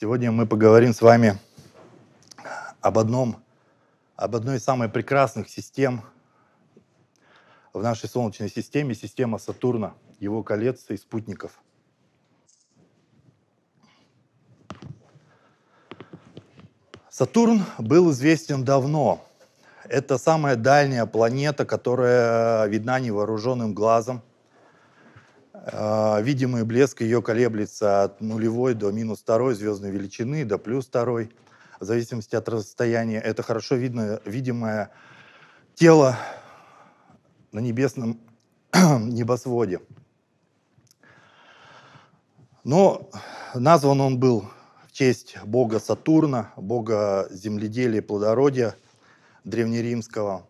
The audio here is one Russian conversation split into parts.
Сегодня мы поговорим с вами об, одном, об одной из самых прекрасных систем в нашей Солнечной системе, система Сатурна, его колец и спутников. Сатурн был известен давно. Это самая дальняя планета, которая видна невооруженным глазом – а, видимый блеск ее колеблется от нулевой до минус второй звездной величины, до плюс второй, в зависимости от расстояния. Это хорошо видно, видимое тело на небесном небосводе. Но назван он был в честь бога Сатурна, бога земледелия и плодородия древнеримского –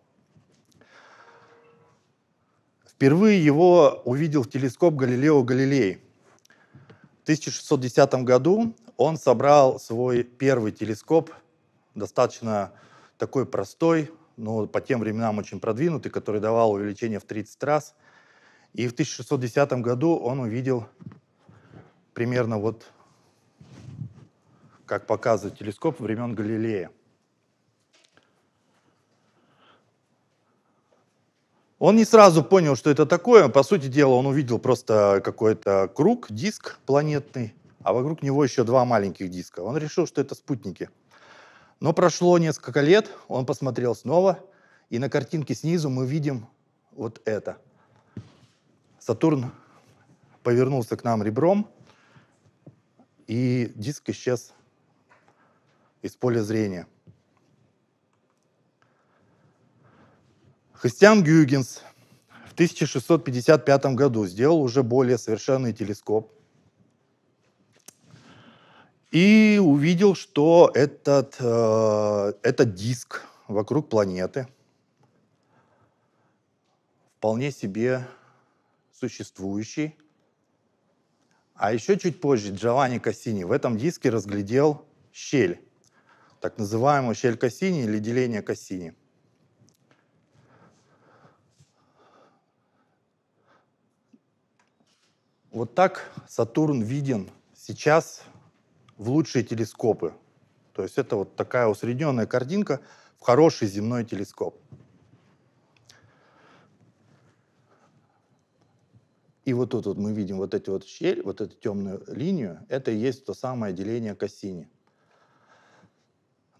Впервые его увидел в телескоп Галилео Галилей. В 1610 году он собрал свой первый телескоп, достаточно такой простой, но по тем временам очень продвинутый, который давал увеличение в 30 раз. И в 1610 году он увидел примерно вот, как показывает телескоп времен Галилея – Он не сразу понял, что это такое. По сути дела, он увидел просто какой-то круг, диск планетный, а вокруг него еще два маленьких диска. Он решил, что это спутники. Но прошло несколько лет, он посмотрел снова, и на картинке снизу мы видим вот это. Сатурн повернулся к нам ребром, и диск исчез из поля зрения. Христиан Гюйгенс в 1655 году сделал уже более совершенный телескоп и увидел, что этот, э, этот диск вокруг планеты вполне себе существующий. А еще чуть позже Джованни Кассини в этом диске разглядел щель, так называемую щель Кассини или деление Кассини – Вот так Сатурн виден сейчас в лучшие телескопы. То есть это вот такая усредненная картинка в хороший земной телескоп. И вот тут вот мы видим вот эти вот щель, вот эту темную линию. Это и есть то самое деление Кассини.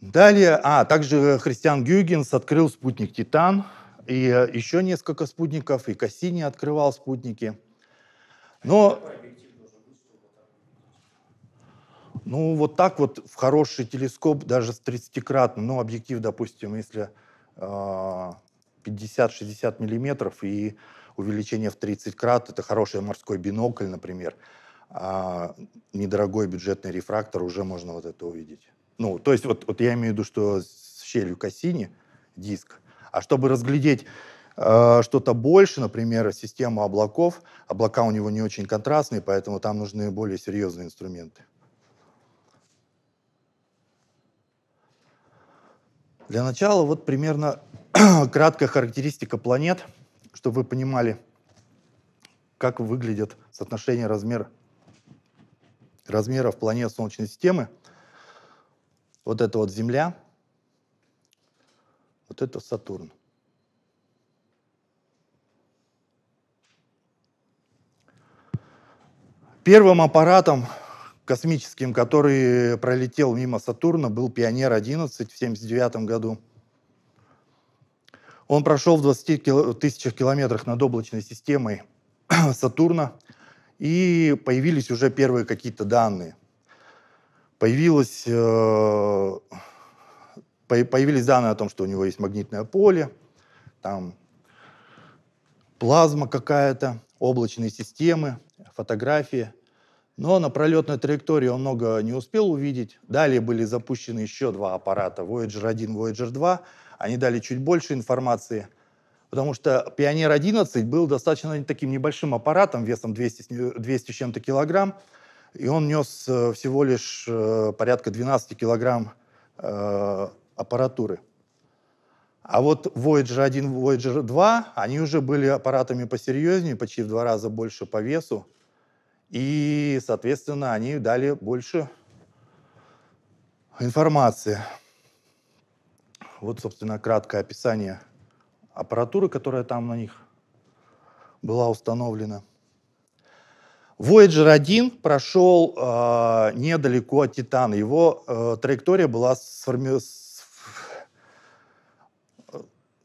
Далее, а, также Христиан Гюйгенс открыл спутник Титан, и э, еще несколько спутников, и Кассини открывал спутники – но ну, вот так вот в хороший телескоп, даже с 30-кратным, ну, объектив, допустим, если э, а, 50-60 миллиметров и увеличение в 30 крат, это хороший морской бинокль, например, а недорогой бюджетный рефрактор, уже можно вот это увидеть. Ну, то есть вот, вот я имею в виду, что с щелью Кассини диск, а чтобы разглядеть Э, что-то больше, например, система облаков. Облака у него не очень контрастные, поэтому там нужны более серьезные инструменты. Для начала вот примерно краткая характеристика планет, чтобы вы понимали, как выглядят соотношения размер, размеров планет Солнечной системы. Вот это вот Земля, вот это Сатурн. Первым аппаратом космическим, который пролетел мимо Сатурна, был Пионер-11 в 1979 году. Он прошел в 20 тысячах километрах над облачной системой Сатурна, и появились уже первые какие-то данные. Появилось, э, появились данные о том, что у него есть магнитное поле, там плазма какая-то, облачные системы, фотографии – но на пролетной траектории он много не успел увидеть. Далее были запущены еще два аппарата, Voyager 1, Voyager 2. Они дали чуть больше информации, потому что Пионер 11 был достаточно таким небольшим аппаратом, весом 200, 200 с чем-то килограмм, и он нес э, всего лишь э, порядка 12 килограмм э, аппаратуры. А вот Voyager 1, Voyager 2, они уже были аппаратами посерьезнее, почти в два раза больше по весу. И, соответственно, они дали больше информации. Вот, собственно, краткое описание аппаратуры, которая там на них была установлена. Voyager 1 прошел э, недалеко от Титана. Его э, траектория была сформи...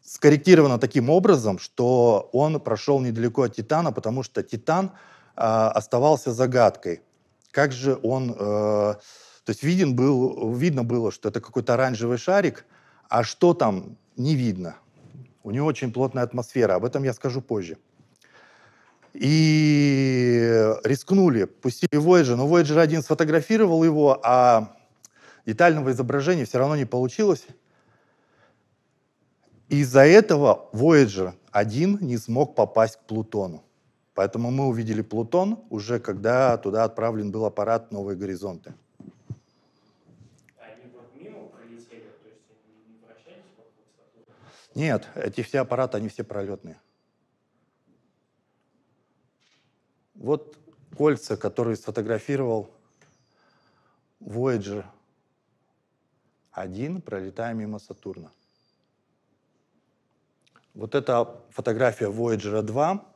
скорректирована таким образом, что он прошел недалеко от Титана, потому что Титан а, оставался загадкой. Как же он... Э, то есть виден был, видно было, что это какой-то оранжевый шарик, а что там, не видно. У него очень плотная атмосфера, об этом я скажу позже. И рискнули, пустили Voyager, но Voyager один сфотографировал его, а детального изображения все равно не получилось. Из-за этого Voyager один не смог попасть к Плутону. Поэтому мы увидели Плутон уже, когда туда отправлен был аппарат «Новые горизонты». Нет, эти все аппараты, они все пролетные. Вот кольца, которые сфотографировал Voyager 1, пролетая мимо Сатурна. Вот эта фотография Voyager 2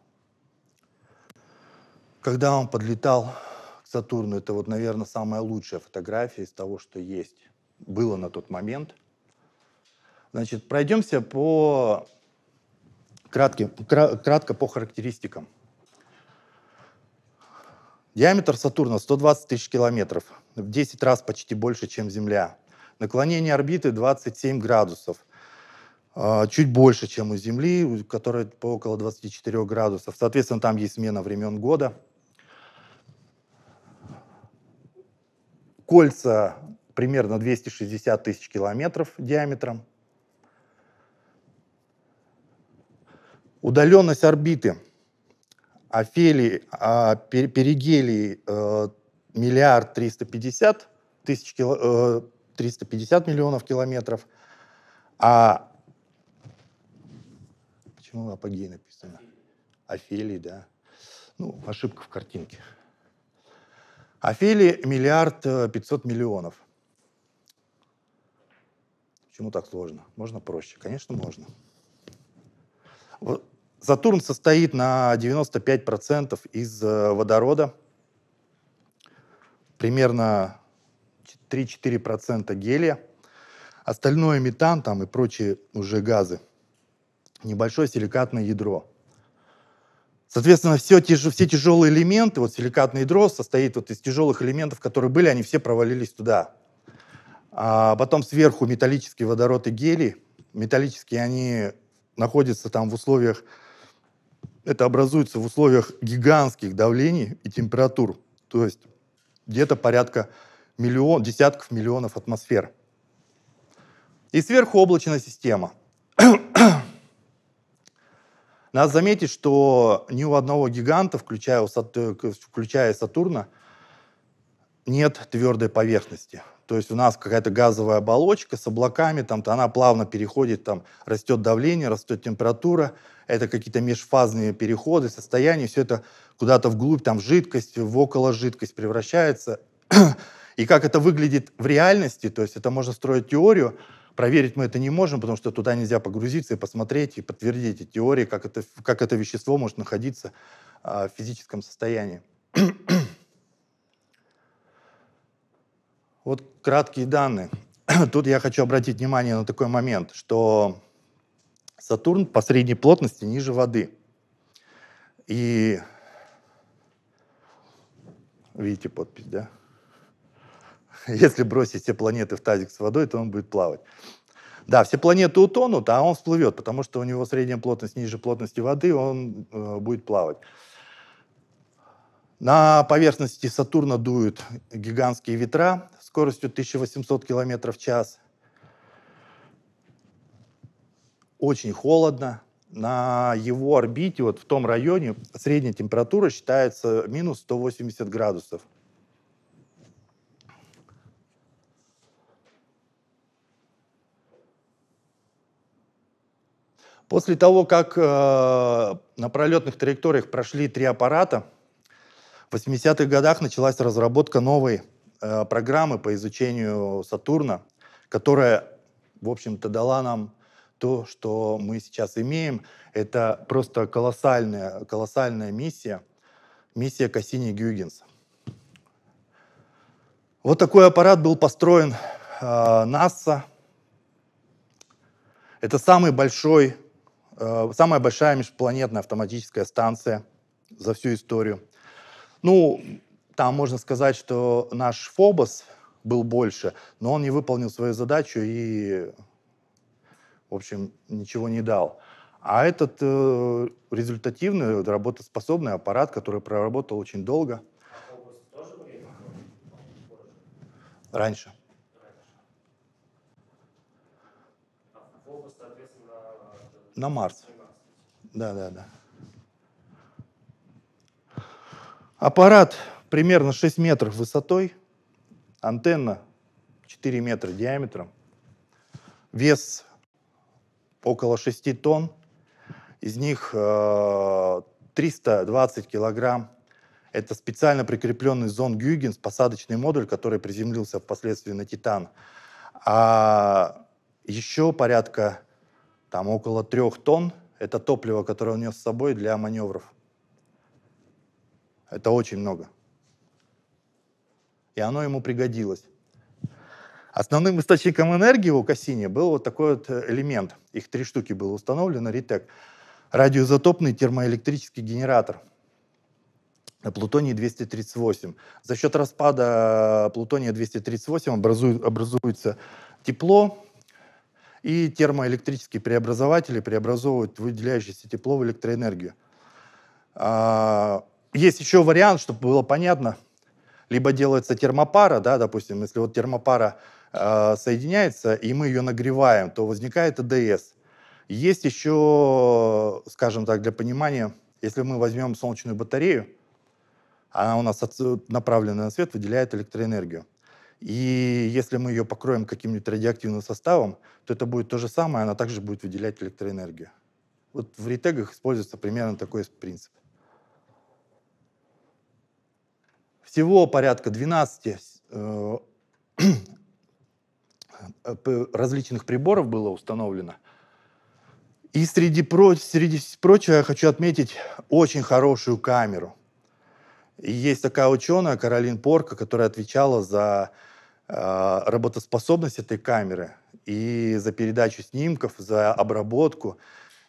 когда он подлетал к Сатурну, это вот, наверное, самая лучшая фотография из того, что есть. Было на тот момент. Значит, пройдемся по кратко, кратко по характеристикам. Диаметр Сатурна 120 тысяч километров, в 10 раз почти больше, чем Земля. Наклонение орбиты 27 градусов, а, чуть больше, чем у Земли, которая по около 24 градусов. Соответственно, там есть смена времен года – Кольца примерно 260 тысяч километров диаметром. Удаленность орбиты Афелии, а, пер, Перигелии э, миллиард триста пятьдесят тысяч э, триста пятьдесят миллионов километров, а почему апогей написано? Афелий, да. Ну, ошибка в картинке. Афели миллиард э, пятьсот миллионов. Почему так сложно? Можно проще? Конечно, можно. Вот Сатурн состоит на 95% из э, водорода, примерно 3-4% гелия, остальное метан там и прочие уже газы, небольшое силикатное ядро – Соответственно, все, теж, все тяжелые элементы, вот силикатный дрозд состоит вот из тяжелых элементов, которые были, они все провалились туда. А потом сверху металлический водород и гелий. Металлические они находятся там в условиях, это образуется в условиях гигантских давлений и температур. То есть где-то порядка миллион, десятков миллионов атмосфер. И сверху облачная система – надо заметить, что ни у одного гиганта, включая, э, включая Сатурна, нет твердой поверхности. То есть у нас какая-то газовая оболочка с облаками, там, -то она плавно переходит, там растет давление, растет температура, это какие-то межфазные переходы, состояния, все это куда-то вглубь, там в жидкость, в около жидкость превращается. И как это выглядит в реальности, то есть это можно строить теорию, Проверить мы это не можем, потому что туда нельзя погрузиться и посмотреть, и подтвердить эти теории, как это, как это вещество может находиться э, в физическом состоянии. вот краткие данные. Тут я хочу обратить внимание на такой момент, что Сатурн по средней плотности ниже воды. И видите подпись, да? Если бросить все планеты в тазик с водой, то он будет плавать. Да, все планеты утонут, а он всплывет, потому что у него средняя плотность ниже плотности воды, он э, будет плавать. На поверхности Сатурна дуют гигантские ветра скоростью 1800 км в час. Очень холодно. На его орбите, вот в том районе, средняя температура считается минус 180 градусов. После того, как э, на пролетных траекториях прошли три аппарата, в 80-х годах началась разработка новой э, программы по изучению Сатурна, которая, в общем-то, дала нам то, что мы сейчас имеем. Это просто колоссальная, колоссальная миссия, миссия Кассини-Гюйгенса. Вот такой аппарат был построен э, НАСА. Это самый большой Э, самая большая межпланетная автоматическая станция за всю историю. Ну, там можно сказать, что наш Фобос был больше, но он не выполнил свою задачу и, в общем, ничего не дал. А этот э, результативный, работоспособный аппарат, который проработал очень долго. А Раньше. На Марс. Да, да, да. Аппарат примерно 6 метров высотой, антенна 4 метра диаметром, вес около 6 тонн, из них 320 э, килограмм это специально прикрепленный зон Гюйгенс, посадочный модуль, который приземлился впоследствии на Титан. А еще порядка там около трех тонн – это топливо, которое он нес с собой для маневров. Это очень много. И оно ему пригодилось. Основным источником энергии у Кассини был вот такой вот э, элемент. Их три штуки было установлено, Ритек Радиоизотопный термоэлектрический генератор на плутонии 238 За счет распада э, плутония-238 образует, образуется тепло, и термоэлектрические преобразователи преобразовывают выделяющееся тепло в электроэнергию. А, есть еще вариант, чтобы было понятно, либо делается термопара, да, допустим, если вот термопара э, соединяется, и мы ее нагреваем, то возникает ЭДС. Есть еще, скажем так, для понимания, если мы возьмем солнечную батарею, она у нас направленная на свет выделяет электроэнергию. И если мы ее покроем каким-нибудь радиоактивным составом, то это будет то же самое, она также будет выделять электроэнергию. Вот в ретегах используется примерно такой принцип. Всего порядка 12 э, различных приборов было установлено. И среди, про, среди прочего я хочу отметить очень хорошую камеру. И есть такая ученая, Каролин Порка, которая отвечала за а, работоспособность этой камеры и за передачу снимков, за обработку.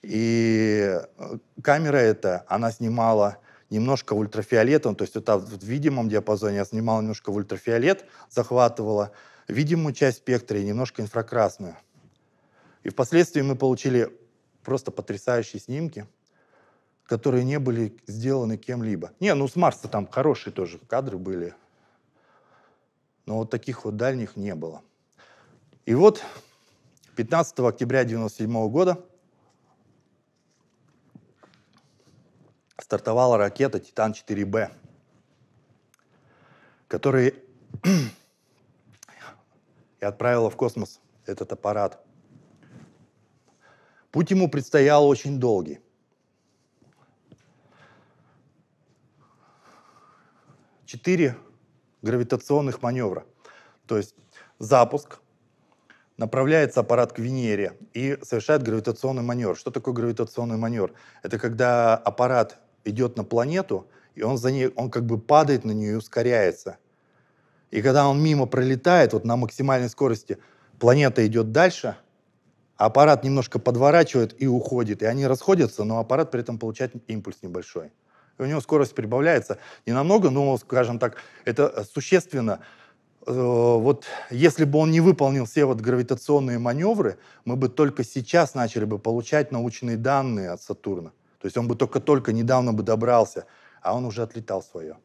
И э, камера эта, она снимала немножко ультрафиолетом, то есть это в видимом диапазоне я снимал немножко в ультрафиолет, захватывала видимую часть спектра и немножко инфракрасную. И впоследствии мы получили просто потрясающие снимки, которые не были сделаны кем-либо. Не, ну с Марса там хорошие тоже кадры были, но вот таких вот дальних не было. И вот 15 октября 1997 года стартовала ракета «Титан-4Б», которая и отправила в космос этот аппарат. Путь ему предстоял очень долгий. Четыре гравитационных маневра. То есть запуск, направляется аппарат к Венере и совершает гравитационный маневр. Что такое гравитационный маневр? Это когда аппарат идет на планету, и он, за ней, он как бы падает на нее и ускоряется. И когда он мимо пролетает, вот на максимальной скорости, планета идет дальше, аппарат немножко подворачивает и уходит. И они расходятся, но аппарат при этом получает импульс небольшой у него скорость прибавляется не намного, но, скажем так, это существенно. Э, вот если бы он не выполнил все вот гравитационные маневры, мы бы только сейчас начали бы получать научные данные от Сатурна. То есть он бы только-только недавно бы добрался, а он уже отлетал свое.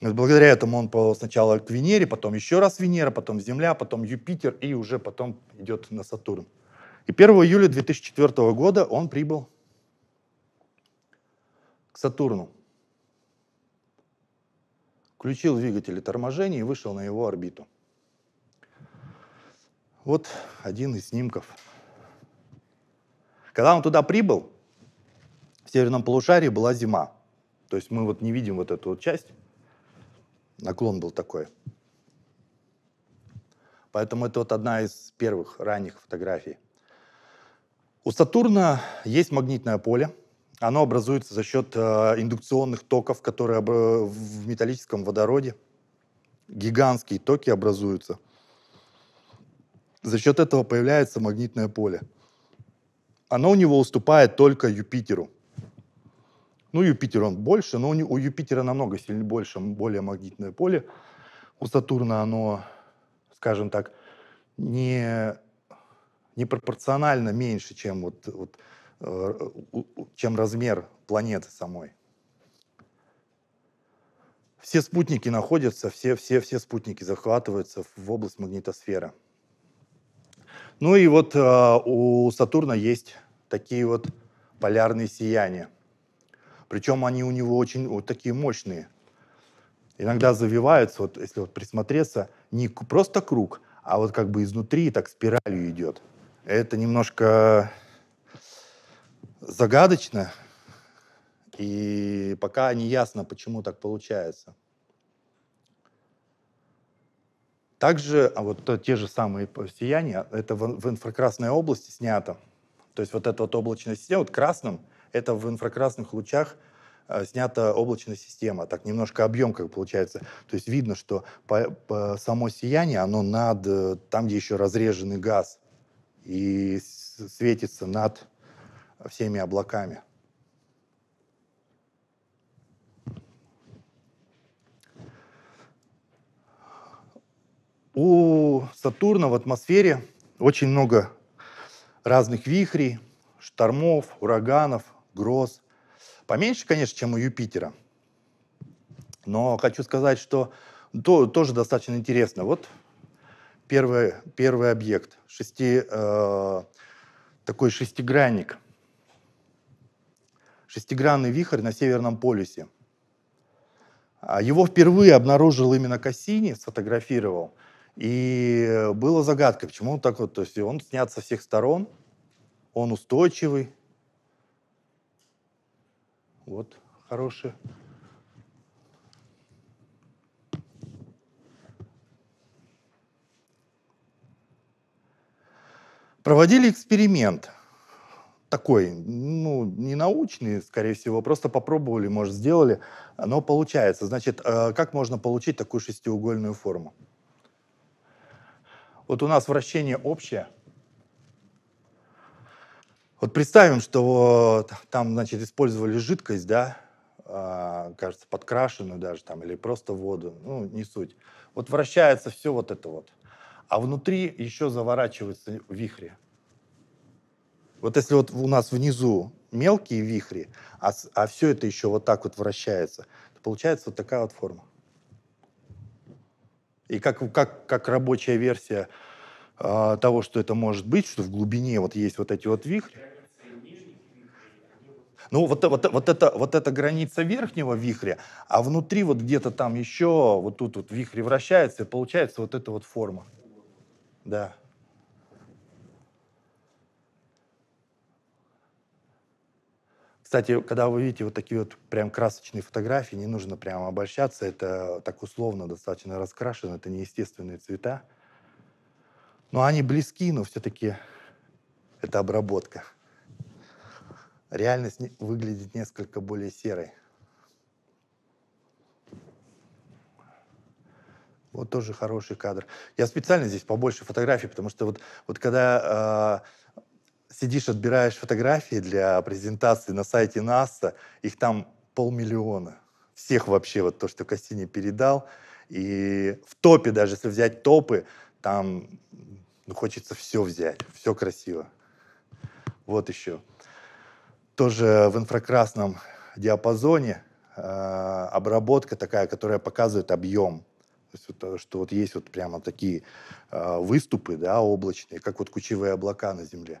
Благодаря этому он сначала к Венере, потом еще раз Венера, потом Земля, потом Юпитер и уже потом идет на Сатурн. И 1 июля 2004 года он прибыл к Сатурну. Включил двигатели торможения и вышел на его орбиту. Вот один из снимков. Когда он туда прибыл, в северном полушарии была зима. То есть мы вот не видим вот эту вот часть. Наклон был такой. Поэтому это вот одна из первых ранних фотографий. У Сатурна есть магнитное поле – оно образуется за счет э, индукционных токов, которые в металлическом водороде. Гигантские токи образуются. За счет этого появляется магнитное поле. Оно у него уступает только Юпитеру. Ну, Юпитер он больше, но у Юпитера намного сильнее больше, более магнитное поле. У Сатурна оно, скажем так, не пропорционально меньше, чем вот, вот Э, чем размер планеты самой. Все спутники находятся, все, все, все спутники захватываются в область магнитосферы. Ну и вот э, у Сатурна есть такие вот полярные сияния. Причем они у него очень вот такие мощные. Иногда завиваются, вот если вот присмотреться, не просто круг, а вот как бы изнутри так спиралью идет. Это немножко загадочно, и пока не ясно, почему так получается. Также а вот то, те же самые сияния, это в, в инфракрасной области снято. То есть вот эта вот облачная система, вот красным, это в инфракрасных лучах э, снята облачная система. Так немножко объем как получается. То есть видно, что по, по само сияние, оно над, э, там, где еще разреженный газ, и светится над со всеми облаками. У Сатурна в атмосфере очень много разных вихрей, штормов, ураганов, гроз. Поменьше, конечно, чем у Юпитера. Но хочу сказать, что то, тоже достаточно интересно. Вот первый, первый объект, шести, э, такой шестигранник – шестигранный вихрь на Северном полюсе. А его впервые обнаружил именно Кассини, сфотографировал. И было загадкой, почему он так вот, то есть он снят со всех сторон, он устойчивый. Вот, хороший. Проводили эксперимент – такой, ну, не научный, скорее всего, просто попробовали, может, сделали, но получается. Значит, э, как можно получить такую шестиугольную форму? Вот у нас вращение общее. Вот представим, что там, значит, использовали жидкость, да, а, кажется, подкрашенную даже там, или просто воду, ну, не суть. Вот вращается все вот это вот. А внутри еще заворачиваются вихри. Вот если вот у нас внизу мелкие вихри, а, а все это еще вот так вот вращается, то получается вот такая вот форма. И как, как, как рабочая версия э, того, что это может быть, что в глубине вот есть вот эти вот вихри. Ну, вот, вот, вот, это, вот эта граница верхнего вихря, а внутри вот где-то там еще, вот тут вот вихрь вращается, и получается вот эта вот форма. Да. Кстати, когда вы видите вот такие вот прям красочные фотографии, не нужно прям обольщаться, это так условно достаточно раскрашено, это неестественные цвета. Но они близки, но все-таки это обработка. Реальность выглядит несколько более серой. Вот тоже хороший кадр. Я специально здесь побольше фотографий, потому что вот, вот когда э, сидишь, отбираешь фотографии для презентации на сайте НАСА, их там полмиллиона. Всех вообще, вот то, что Кассини передал. И в топе даже, если взять топы, там ну, хочется все взять, все красиво. Вот еще. Тоже в инфракрасном диапазоне э, обработка такая, которая показывает объем. То есть, вот, э, что вот есть вот прямо такие э, выступы да, облачные, как вот кучевые облака на Земле.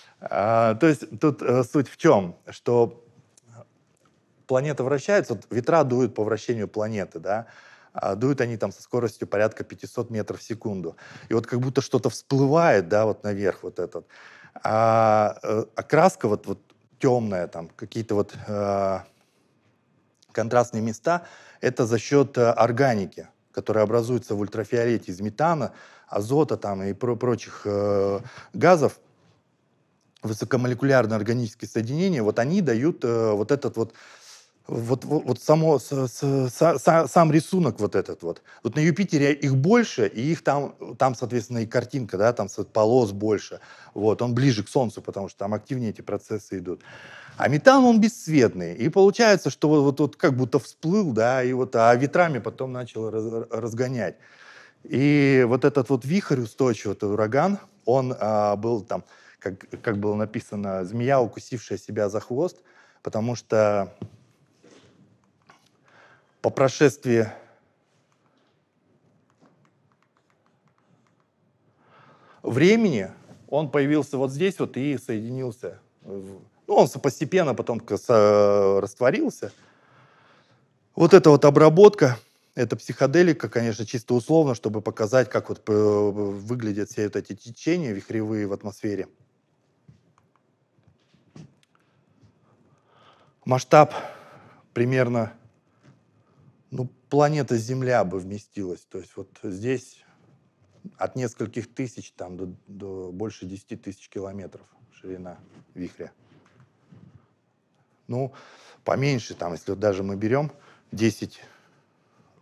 А, то есть тут э, суть в чем, что планета вращается, вот ветра дуют по вращению планеты, да, а дуют они там со скоростью порядка 500 метров в секунду. И вот как будто что-то всплывает, да, вот наверх вот этот. А э, окраска вот, вот темная, там какие-то вот э, контрастные места, это за счет э, органики, которая образуется в ультрафиолете из метана, азота там и про прочих э, газов – высокомолекулярные органические соединения, вот они дают э, вот этот вот вот, вот, вот само, с, с, с, сам рисунок вот этот вот. Вот на Юпитере их больше, и их там, там, соответственно, и картинка, да, там полос больше. Вот, он ближе к Солнцу, потому что там активнее эти процессы идут. А метан, он бесцветный. И получается, что вот, вот, вот как будто всплыл, да, и вот, а ветрами потом начал раз, разгонять. И вот этот вот вихрь устойчивый, этот ураган, он а, был там как, как было написано, змея, укусившая себя за хвост, потому что по прошествии времени он появился вот здесь вот и соединился. Ну, он постепенно потом растворился. Вот эта вот обработка, это психоделика, конечно, чисто условно, чтобы показать, как вот э, выглядят все вот эти течения вихревые в атмосфере – масштаб примерно, ну, планета Земля бы вместилась. То есть вот здесь от нескольких тысяч там до, до больше 10 тысяч километров ширина вихря. Ну, поменьше там, если вот даже мы берем 10,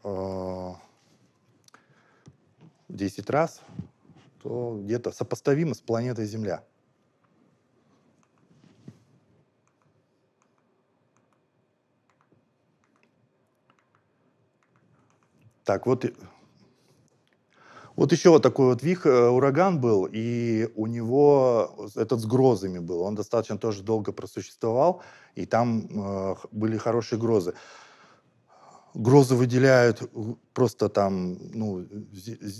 э, 10 раз, то где-то сопоставимо с планетой Земля. Так, вот, вот еще вот такой вот вих, э, ураган был, и у него этот с грозами был. Он достаточно тоже долго просуществовал, и там э, были хорошие грозы. Грозы выделяют просто там, ну,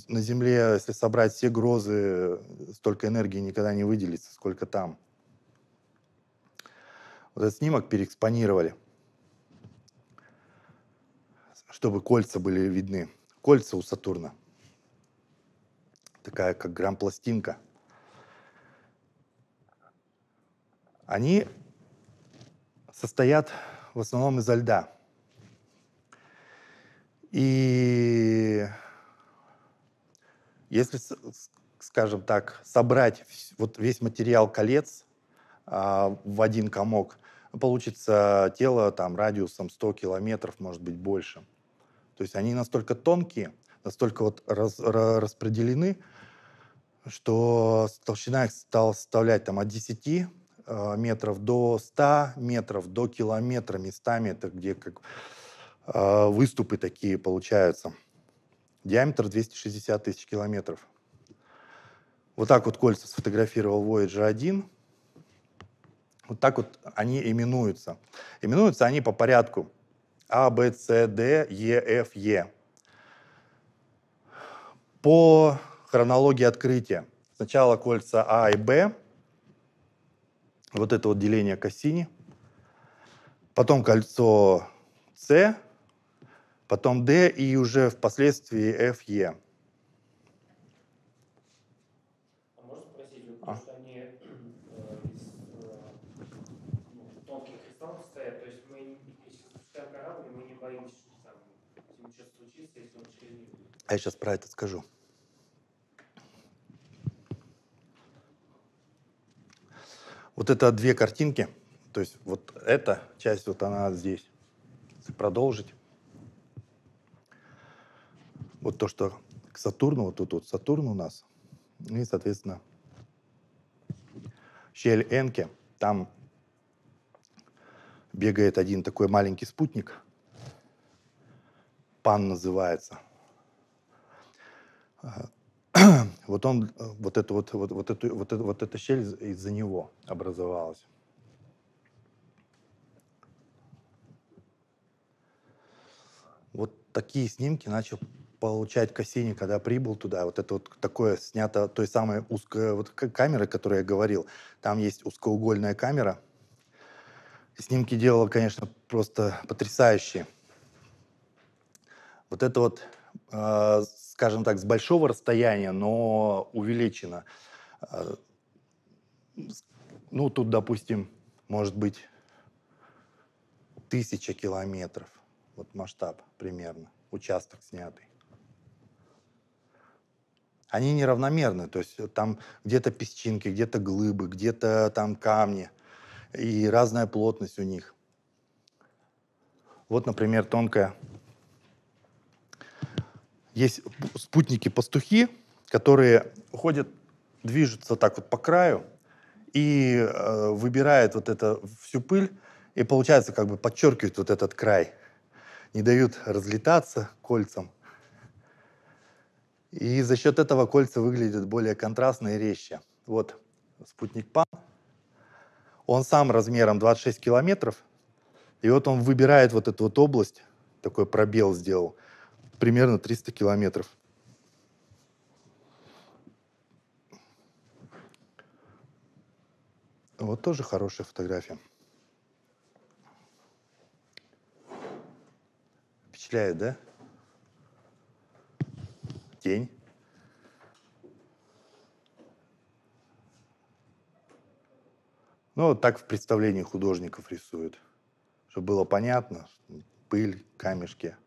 на Земле, если собрать все грозы, столько энергии никогда не выделится, сколько там. Вот этот снимок переэкспонировали – чтобы кольца были видны. Кольца у Сатурна. Такая, как грампластинка. Они состоят в основном изо льда. И если, скажем так, собрать вот весь материал колец а, в один комок, получится тело там радиусом 100 километров, может быть, больше – то есть они настолько тонкие, настолько вот раз, распределены, что толщина их стала составлять там, от 10 э, метров до 100 метров, до километра местами, это где как э, выступы такие получаются. Диаметр 260 тысяч километров. Вот так вот кольца сфотографировал Voyager 1. Вот так вот они именуются. Именуются они по порядку а, Б, С, Д, Е, Ф, Е. По хронологии открытия. Сначала кольца А и Б, вот это вот деление Кассини, потом кольцо С, потом Д и уже впоследствии Е, Ф, FE. А я сейчас про это скажу. Вот это две картинки. То есть вот эта часть, вот она здесь. Если продолжить. Вот то, что к Сатурну, вот тут вот Сатурн у нас. И, соответственно, щель Энке. Там бегает один такой маленький спутник. Пан называется – вот он, э, вот это вот, вот, вот, эту, вот, это, вот эта щель из-за него образовалась. Вот такие снимки начал получать Кассини, когда прибыл туда. Вот это вот такое снято той самой узкой вот камеры, о которой я говорил. Там есть узкоугольная камера. Снимки делала, конечно, просто потрясающие. Вот это вот э, скажем так, с большого расстояния, но увеличено. А, ну, тут, допустим, может быть, тысяча километров. Вот масштаб примерно, участок снятый. Они неравномерны, то есть там где-то песчинки, где-то глыбы, где-то там камни и разная плотность у них. Вот, например, тонкая есть спутники-пастухи, которые ходят, движутся так вот по краю и э, выбирают вот это всю пыль, и получается как бы подчеркивают вот этот край, не дают разлетаться кольцам. И за счет этого кольца выглядят более контрастно и резче. Вот спутник Пан, он сам размером 26 километров, и вот он выбирает вот эту вот область, такой пробел сделал – примерно 300 километров. Вот тоже хорошая фотография. Впечатляет, да? Тень. Ну, вот так в представлении художников рисуют. Чтобы было понятно, пыль, камешки –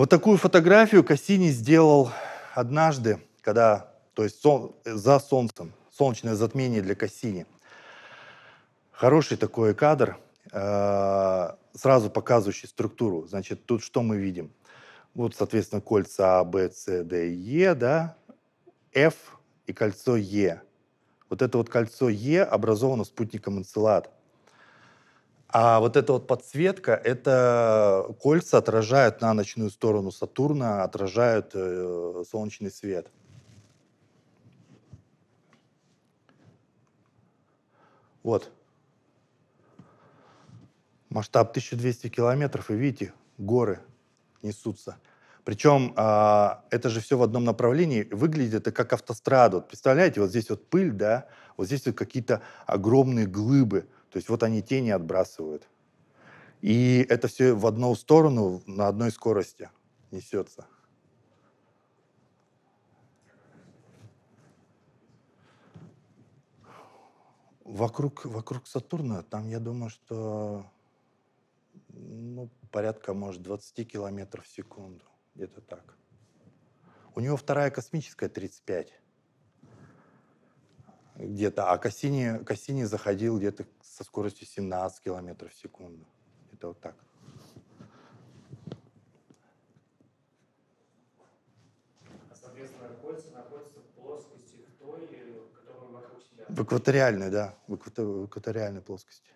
Вот такую фотографию Кассини сделал однажды, когда, то есть сон, за солнцем, солнечное затмение для Кассини. Хороший такой кадр, э, сразу показывающий структуру. Значит, тут что мы видим? Вот, соответственно, кольца А, Б, С, Д, Е, да, F и кольцо Е. Вот это вот кольцо Е образовано спутником Энцелад – а вот эта вот подсветка, это кольца отражают на ночную сторону Сатурна, отражают э, солнечный свет. Вот. Масштаб 1200 километров, и видите, горы несутся. Причем э, а, это же все в одном направлении. Выглядит это как автострада. Вот представляете, вот здесь вот пыль, да, вот здесь вот какие-то огромные глыбы – то есть вот они тени отбрасывают. И это все в одну сторону на одной скорости несется. Вокруг, вокруг Сатурна, там, я думаю, что ну, порядка, может, 20 километров в секунду. Где-то так. У него вторая космическая 35 где-то, а Кассини, Кассини заходил где-то со скоростью 17 километров в секунду. Это вот так. А, соответственно, кольца находятся в плоскости в той, э, которую вокруг себя. В экваториальной, да, в экваториальной плоскости.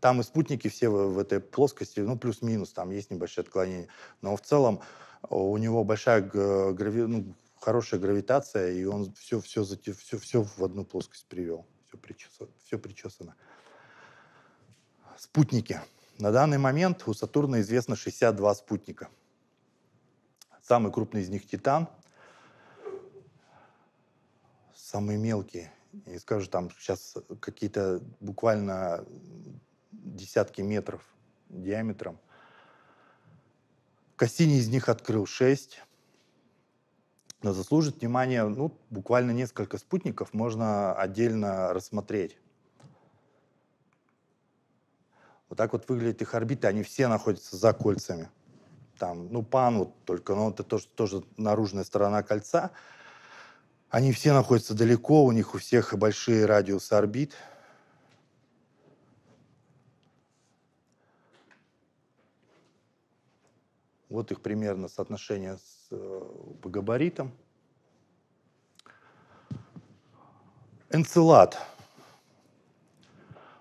Там и спутники все в, в этой плоскости, ну, плюс-минус, там есть небольшие отклонения. Но в целом э, у него большая грави... ну, хорошая гравитация, и он все, все, все, все в одну плоскость привел. Все, причесано, все причесано. Спутники. На данный момент у Сатурна известно 62 спутника. Самый крупный из них Титан. Самые мелкие. И скажу, там сейчас какие-то буквально десятки метров диаметром. Кассини из них открыл 6. Э, заслужит внимания ну, буквально несколько спутников, можно отдельно рассмотреть. Вот так вот выглядят их орбиты, они все находятся за кольцами. Там, ну, пан вот только, но это тоже, тоже наружная сторона кольца. Они все находятся далеко, у них у всех большие радиусы орбит. Вот их примерно соотношение с Э, по габаритам. Энцелад.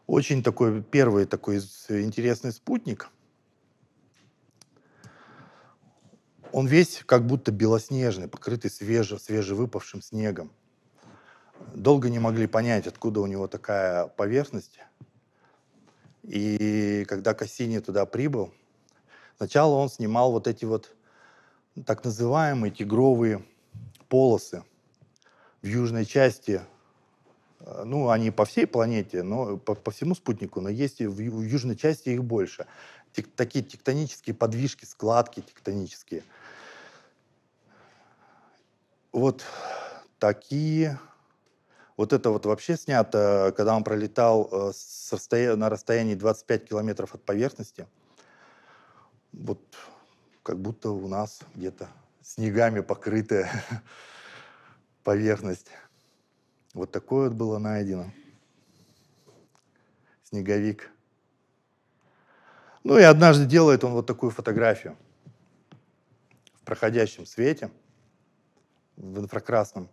Очень такой первый такой интересный спутник. Он весь как будто белоснежный, покрытый свеже, свежевыпавшим снегом. Долго не могли понять, откуда у него такая поверхность. И когда Кассини туда прибыл, сначала он снимал вот эти вот так называемые тигровые полосы в южной части, э, ну, они по всей планете, но по, по всему спутнику, но есть и в, в южной части их больше. Тек, такие тектонические подвижки, складки тектонические. Вот такие... Вот это вот вообще снято, когда он пролетал э, с расстоя... на расстоянии 25 километров от поверхности. Вот как будто у нас где-то снегами покрытая поверхность. Вот такое вот было найдено. Снеговик. Ну и однажды делает он вот такую фотографию в проходящем свете, в инфракрасном.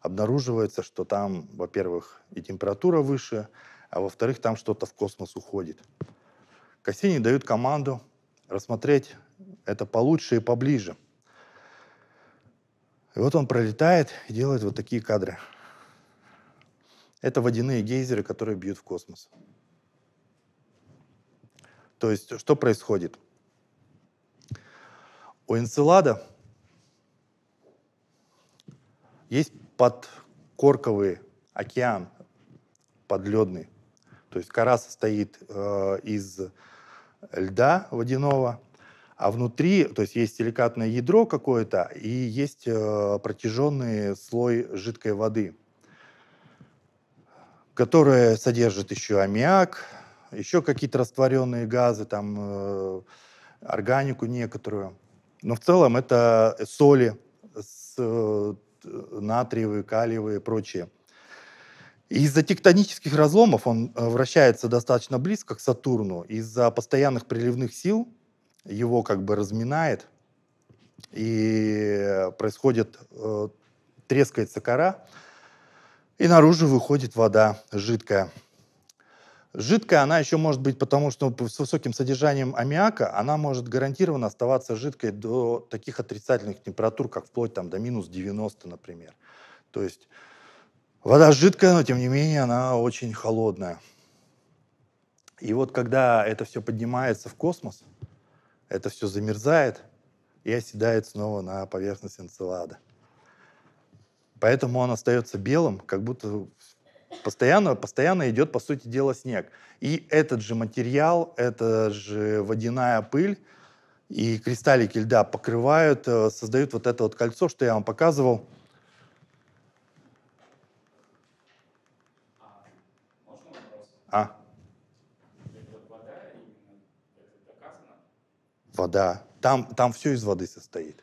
Обнаруживается, что там, во-первых, и температура выше, а во-вторых, там что-то в космос уходит. Кассини дают команду рассмотреть это получше и поближе. И вот он пролетает и делает вот такие кадры. Это водяные гейзеры, которые бьют в космос. То есть что происходит? У Энцелада есть подкорковый океан, подледный. То есть кора состоит э, из льда водяного а внутри, то есть есть силикатное ядро какое-то и есть э, протяженный слой жидкой воды, которая содержит еще аммиак, еще какие-то растворенные газы, там э, органику некоторую. Но в целом это соли с, э, натриевые, калиевые и прочие. Из-за тектонических разломов он э, вращается достаточно близко к Сатурну. Из-за постоянных приливных сил его как бы разминает, и происходит, э, трескается кора, и наружу выходит вода жидкая. Жидкая она еще может быть, потому что с высоким содержанием аммиака она может гарантированно оставаться жидкой до таких отрицательных температур, как вплоть там, до минус 90, например. То есть вода жидкая, но тем не менее она очень холодная. И вот когда это все поднимается в космос – это все замерзает и оседает снова на поверхность энцелада. Поэтому он остается белым, как будто постоянно, постоянно идет, по сути дела, снег. И этот же материал, это же водяная пыль и кристаллики льда покрывают, э, создают вот это вот кольцо, что я вам показывал. А. вода. Там, там все из воды состоит.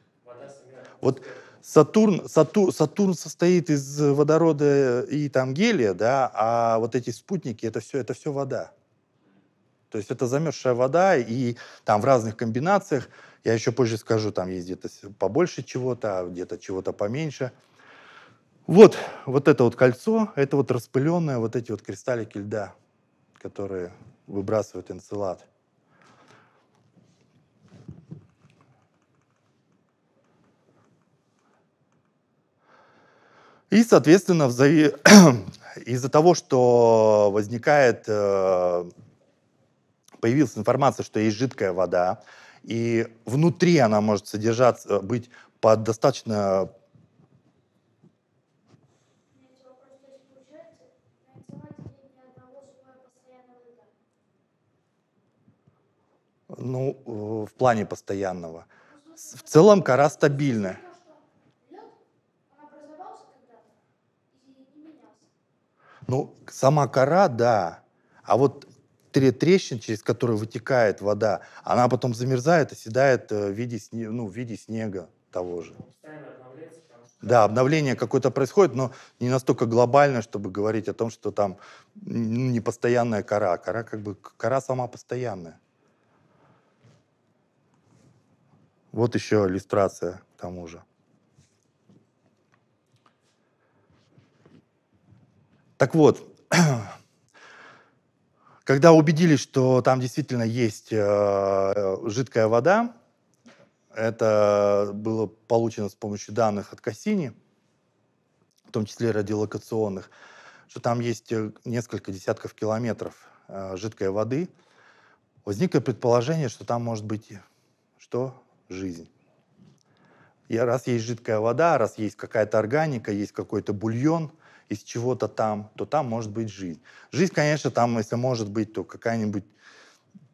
вот Сатурн, Сатур, Сатурн состоит из водорода и там гелия, да, а вот эти спутники, это все, это все вода. То есть это замерзшая вода, и там в разных комбинациях, я еще позже скажу, там есть где-то побольше чего-то, а где-то чего-то поменьше. Вот, вот это вот кольцо, это вот распыленное, вот эти вот кристаллики льда, которые выбрасывает энцелад. И, соответственно, зави... из-за того, что возникает, э, появилась информация, что есть жидкая вода, и внутри она может содержаться, э, быть под достаточно ну, э, в плане постоянного. В целом кора стабильная. Ну, сама кора, да. А вот три трещин, через которые вытекает вода, она потом замерзает, оседает э, в виде, сне, ну, в виде снега того же. Да, обновление какое-то происходит, но не настолько глобальное, чтобы говорить о том, что там ну, непостоянная кора. Кора как бы кора сама постоянная. Вот еще иллюстрация к тому же. Так вот, когда убедились, что там действительно есть э, жидкая вода, это было получено с помощью данных от Кассини, в том числе радиолокационных, что там есть э, несколько десятков километров э, жидкой воды, возникло предположение, что там может быть что? Жизнь. И раз есть жидкая вода, раз есть какая-то органика, есть какой-то бульон – из чего-то там, то там может быть жизнь. Жизнь, конечно, там, если может быть, то какая-нибудь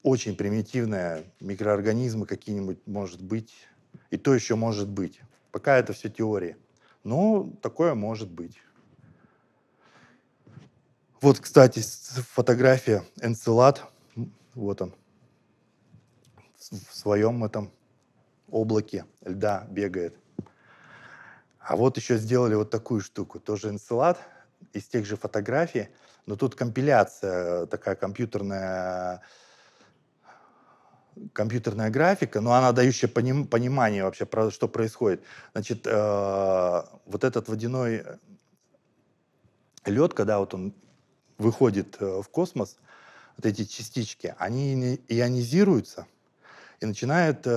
очень примитивная, микроорганизмы какие-нибудь может быть, и то еще может быть. Пока это все теории. Но такое может быть. Вот, кстати, фотография Энцелад. Вот он. В своем этом облаке льда бегает. А вот еще сделали вот такую штуку, тоже инсулат из тех же фотографий, но тут компиляция э, такая компьютерная компьютерная графика, но она дающая поним, понимание вообще, про, что происходит. Значит, э, вот этот водяной э, лед, когда вот он выходит э, в космос, вот эти частички, они ионизируются и начинают, э,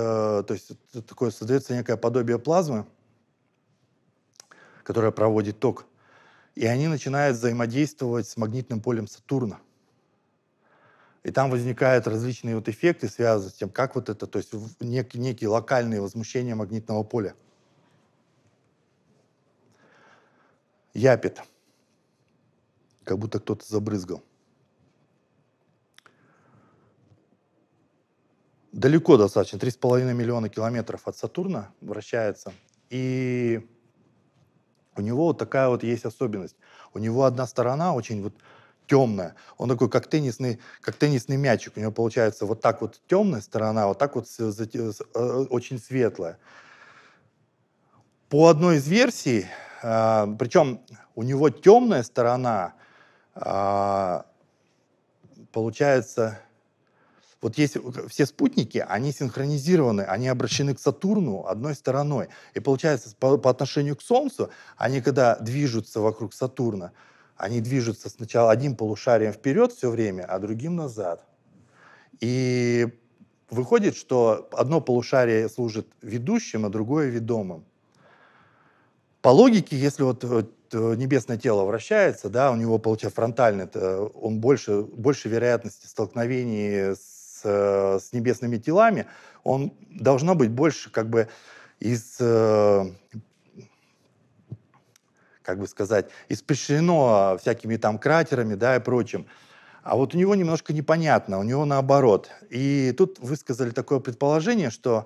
то есть такое создается некое подобие плазмы, которая проводит ток. И они начинают взаимодействовать с магнитным полем Сатурна. И там возникают различные вот эффекты, связанные с тем, как вот это, то есть нек, некие локальные возмущения магнитного поля. Япит. Как будто кто-то забрызгал. Далеко достаточно, 3,5 миллиона километров от Сатурна вращается. И у него вот такая вот есть особенность. У него одна сторона очень вот темная. Он такой, как теннисный, как теннисный мячик. У него получается вот так вот темная сторона, вот так вот э, очень светлая. По одной из версий, а, причем у него темная сторона, а, получается, вот есть все спутники, они синхронизированы, они обращены к Сатурну одной стороной. И получается, по, по отношению к Солнцу, они когда движутся вокруг Сатурна, они движутся сначала одним полушарием вперед все время, а другим назад. И выходит, что одно полушарие служит ведущим, а другое ведомым. По логике, если вот, э, небесное тело вращается, да, у него, получается, фронтальный, э, он больше, больше вероятности столкновений с Э, с небесными телами, он должно быть больше как бы из э, как бы сказать, испещрено всякими там кратерами, да, и прочим. А вот у него немножко непонятно, у него наоборот. И тут высказали такое предположение, что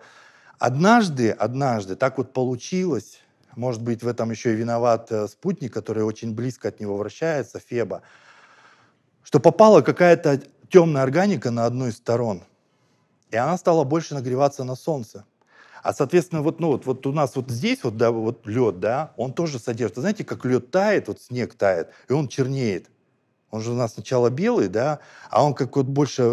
однажды, однажды так вот получилось, может быть, в этом еще и виноват э, спутник, который очень близко от него вращается, Феба, что попала какая-то темная органика на одной из сторон, и она стала больше нагреваться на солнце. А, соответственно, вот, ну, вот, вот у нас вот здесь вот, да, вот лед, да, он тоже содержится. Знаете, как лед тает, вот снег тает, и он чернеет. Он же у нас сначала белый, да, а он как вот больше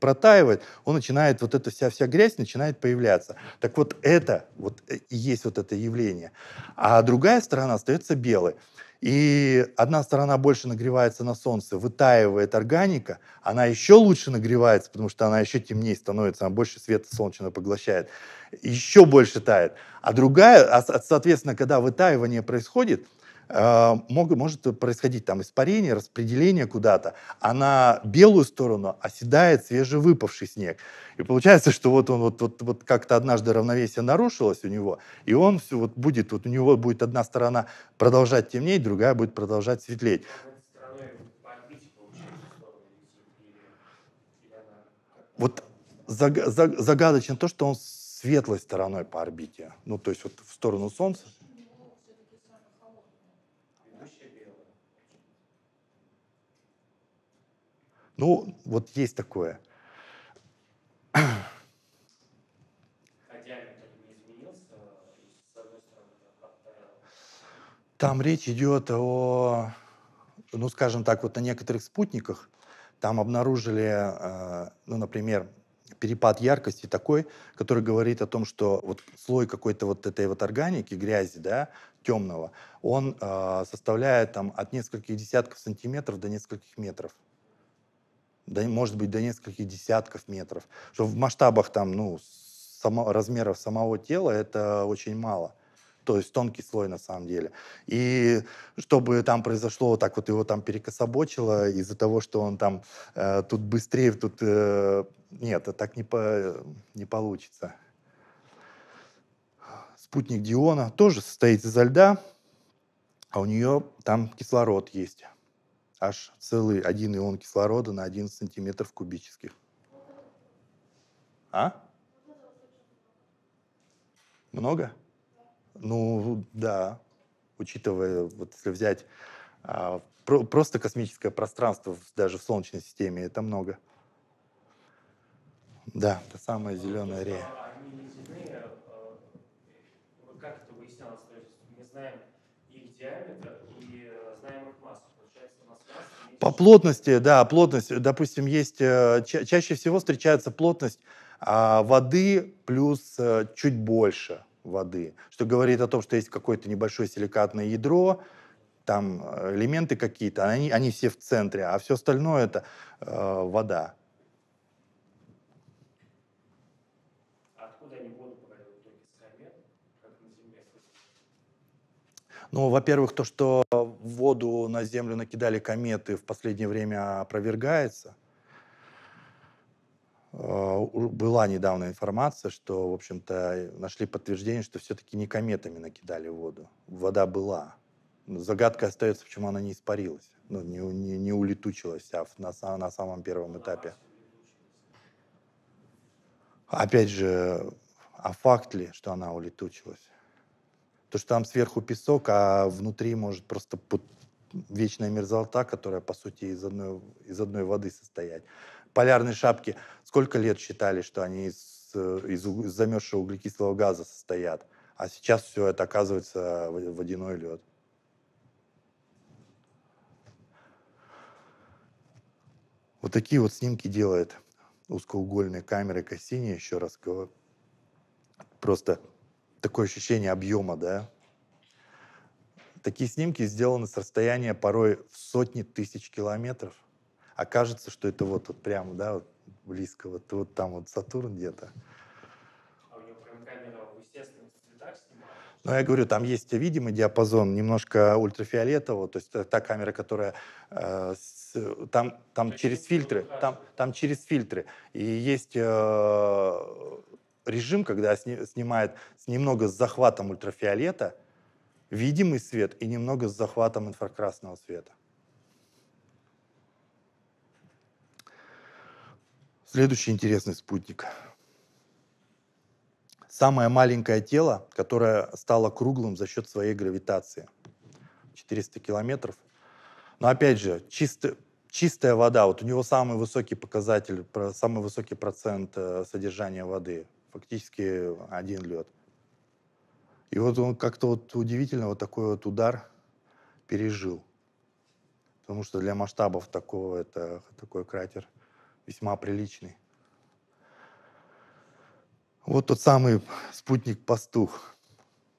протаивает, он начинает, вот эта вся, вся грязь начинает появляться. Так вот это, вот э, и есть вот это явление. А другая сторона остается белой. И одна сторона больше нагревается на солнце, вытаивает органика, она еще лучше нагревается, потому что она еще темнее становится, она больше света солнечного поглощает, еще больше тает. А другая, а, соответственно, когда вытаивание происходит, Э, мог, может происходить там испарение, распределение куда-то, а на белую сторону оседает свежевыпавший снег. И получается, что вот он вот, вот, вот как-то однажды равновесие нарушилось у него, и он все вот будет, вот у него будет одна сторона продолжать темнеть, другая будет продолжать светлеть. А вот загадочно то, что он светлой стороной по орбите, ну то есть вот в сторону Солнца. Ну, вот есть такое. А там речь идет о, ну, скажем так, вот на некоторых спутниках. Там обнаружили, э, ну, например, перепад яркости такой, который говорит о том, что вот слой какой-то вот этой вот органики, грязи, да, темного, он э, составляет там от нескольких десятков сантиметров до нескольких метров да, может быть, до нескольких десятков метров. Что в масштабах там, ну, само, размеров самого тела это очень мало. То есть тонкий слой на самом деле. И чтобы там произошло, так вот его там перекособочило из-за того, что он там э, тут быстрее, тут... Э, нет, а так не, по, не получится. Спутник Диона тоже состоит изо льда, а у нее там кислород есть аж целый один ион кислорода на 11 сантиметров кубических. А? Много? Ну, да. Учитывая, вот если взять а, про, просто космическое пространство даже в Солнечной системе, это много. Да, это самая ну, зеленая рея. А, а, а, как это выяснялось? То есть мы знаем их диаметр, по плотности, да, плотность, допустим, есть, э, ча- чаще всего встречается плотность а, воды плюс а, чуть больше воды, что говорит о том, что есть какое-то небольшое силикатное ядро, там э, элементы какие-то, они, они все в центре, а все остальное это э, вода. Ну, во-первых, то, что воду на Землю накидали кометы, в последнее время опровергается. Э, была недавно информация, что, в общем-то, нашли подтверждение, что все-таки не кометами накидали воду. Вода была. Загадка остается, почему она не испарилась, ну, не, не, не улетучилась а на, на самом первом этапе. Опять же, а факт ли, что она улетучилась? То, что там сверху песок, а внутри может просто вечная мерзлота, которая, по сути, из одной, из одной воды состоять. Полярные шапки сколько лет считали, что они из, из, из замерзшего углекислого газа состоят, а сейчас все это оказывается водяной лед. Вот такие вот снимки делает узкоугольной камеры Кассини, еще раз говорю. Просто такое ощущение объема, да. Такие снимки сделаны с расстояния порой в сотни тысяч километров. А кажется, что это вот, вот прямо, да, вот близко, вот, вот там вот Сатурн где-то. А Но ну, я говорю, там есть видимый диапазон, немножко ультрафиолетового, то есть э, та камера, которая э, с, там, там через фильтры, там, там через фильтры. И есть э, режим, когда снимает немного с захватом ультрафиолета, видимый свет и немного с захватом инфракрасного света. Следующий интересный спутник. Самое маленькое тело, которое стало круглым за счет своей гравитации. 400 километров. Но опять же, чисто, чистая вода, вот у него самый высокий показатель, самый высокий процент э, содержания воды фактически один лед. И вот он как-то вот удивительно вот такой вот удар пережил. Потому что для масштабов такого это такой кратер весьма приличный. Вот тот самый спутник-пастух.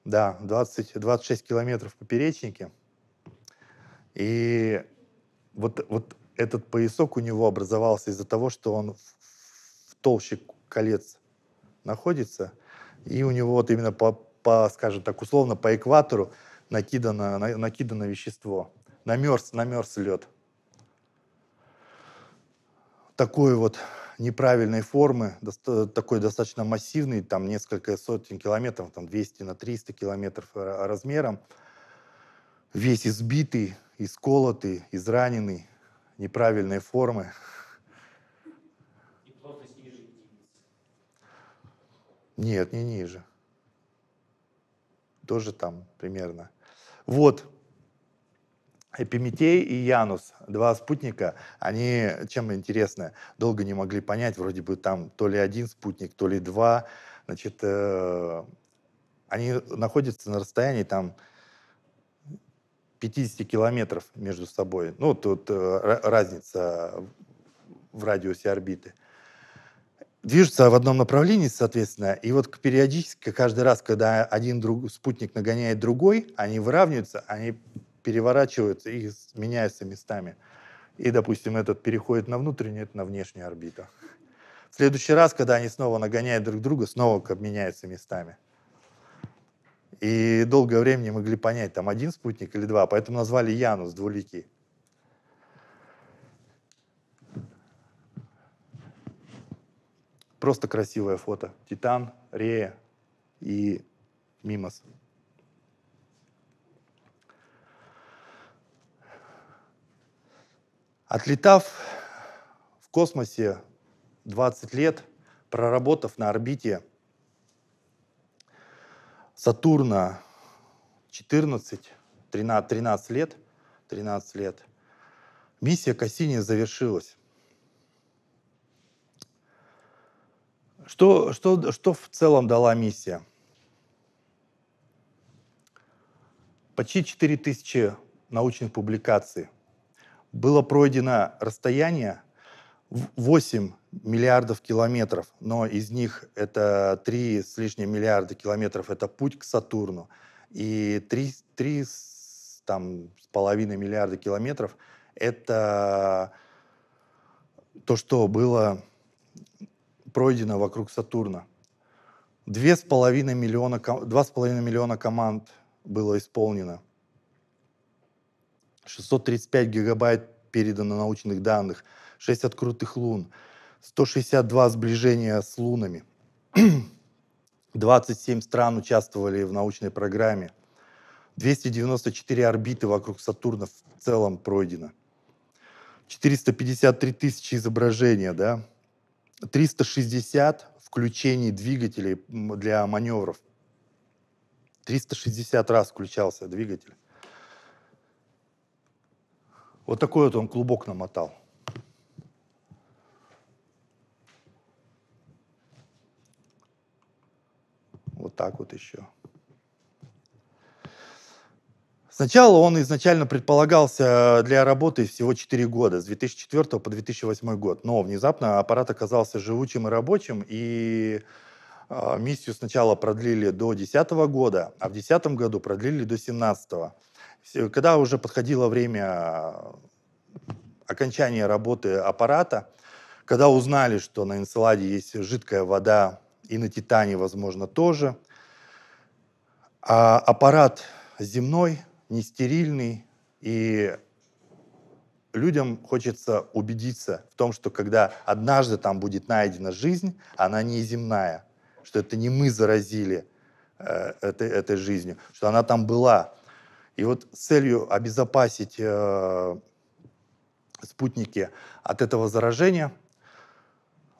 Да, 20, 26 километров поперечнике. И вот, вот этот поясок у него образовался из-за того, что он в, в толще колец находится, и у него вот именно по, по скажем так, условно по экватору накидано, на, накидано вещество. Намерз, намерз лед. Такой вот неправильной формы, доста такой достаточно массивный, там несколько сотен километров, там 200 на 300 километров размером, весь избитый, исколотый, израненный, неправильной формы. Нет, не ниже. Тоже там примерно. Вот. Эпиметей и Янус, два спутника, они чем интересны? Долго не могли понять, вроде бы там то ли один спутник, то ли два. Значит, э, они находятся на расстоянии там 50 километров между собой. Ну, тут э, разница в радиусе орбиты. Э, движутся в одном направлении, соответственно, и вот периодически, каждый раз, когда один друг, спутник нагоняет другой, они выравниваются, они переворачиваются и меняются местами. И, допустим, этот переходит на внутреннюю, это на внешнюю орбиту. В следующий раз, когда они снова нагоняют друг друга, снова обменяются местами. И долгое время не могли понять, там один спутник или два, поэтому назвали Янус двуликий. Просто красивое фото. Титан, Рея и Мимос. Отлетав в космосе 20 лет, проработав на орбите Сатурна 14, 13, 13 лет, 13 лет, миссия Кассини завершилась. Что, что, что в целом дала миссия? Почти 4000 научных публикаций. Было пройдено расстояние 8 миллиардов километров, но из них это 3 с лишним миллиарда километров – это путь к Сатурну. И 3, 3 там, с половиной миллиарда километров – это то, что было пройдено вокруг Сатурна. Две с половиной миллиона, два с половиной миллиона команд было исполнено. 635 гигабайт передано научных данных, 6 открытых лун, 162 сближения с лунами. 27 стран участвовали в научной программе. 294 орбиты вокруг Сатурна в целом пройдено. 453 тысячи изображения, да, 360 включений двигателей для маневров. 360 раз включался двигатель. Вот такой вот он клубок намотал. Вот так вот еще. Сначала он изначально предполагался э, для работы всего 4 года, с 2004 по 2008 год. Но внезапно аппарат оказался живучим и рабочим, и э, миссию сначала продлили до 2010 года, а в 2010 году продлили до 2017. Когда уже подходило время э, окончания работы аппарата, когда узнали, что на Энцеладе есть жидкая вода, и на Титане, возможно, тоже, а аппарат земной нестерильный, и людям хочется убедиться в том, что когда однажды там будет найдена жизнь, она не земная, что это не мы заразили э, этой, этой жизнью, что она там была. И вот с целью обезопасить э, спутники от этого заражения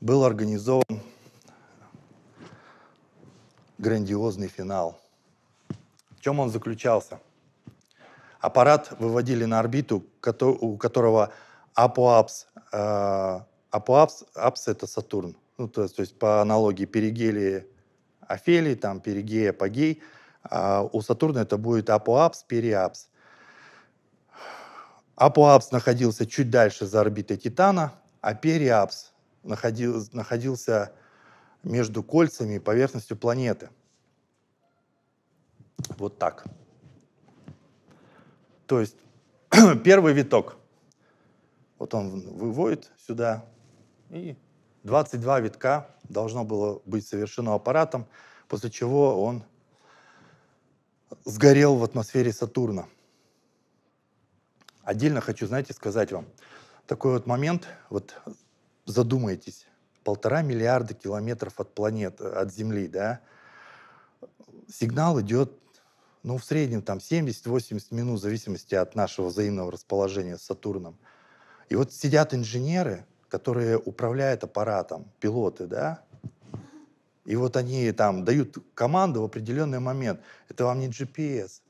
был организован грандиозный финал. В чем он заключался? аппарат выводили на орбиту, у которого Апоапс, э, Апоапс, Апс это Сатурн, ну, то, то есть по аналогии перигелия, Офелии, там перигея Апогей, а у Сатурна это будет Апоапс, Периапс. Апоапс находился чуть дальше за орбитой Титана, а Периапс находил, находился между кольцами и поверхностью планеты. Вот так. То есть первый виток. Вот он выводит сюда, и 22 витка должно было быть совершено аппаратом, после чего он сгорел в атмосфере Сатурна. Отдельно хочу, знаете, сказать вам, такой вот момент, вот задумайтесь, полтора миллиарда километров от планет, от Земли, да, сигнал идет ну, в среднем там 70-80 минут, в зависимости от нашего взаимного расположения с Сатурном. И вот сидят инженеры, которые управляют аппаратом, пилоты, да, и вот они там дают команду в определенный момент. Это вам не GPS,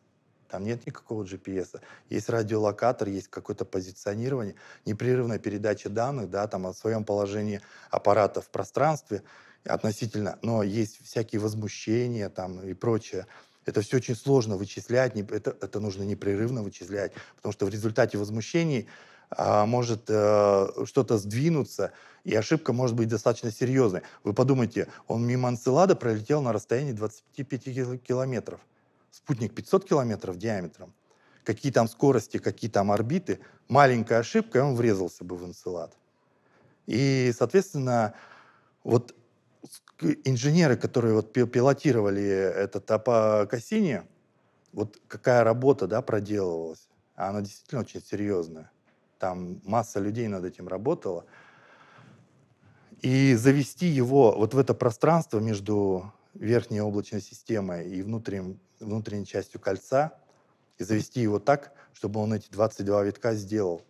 там нет никакого GPS. Есть радиолокатор, есть какое-то позиционирование, непрерывная передача данных, да, там о своем положении аппарата в пространстве относительно, но есть всякие возмущения там и прочее. Это все очень сложно вычислять, это, это нужно непрерывно вычислять, потому что в результате возмущений а, может э, что-то сдвинуться, и ошибка может быть достаточно серьезной. Вы подумайте, он мимо Анцелада пролетел на расстоянии 25 километров. Спутник 500 километров диаметром. Какие там скорости, какие там орбиты. Маленькая ошибка, и он врезался бы в Анцелад. И, соответственно, вот инженеры, которые вот пилотировали этот АПА Кассини, вот какая работа, да, проделывалась, а она действительно очень серьезная. Там масса людей над этим работала. И завести его вот в это пространство между верхней облачной системой и внутренним, внутренней частью кольца, и завести его так, чтобы он эти 22 витка сделал.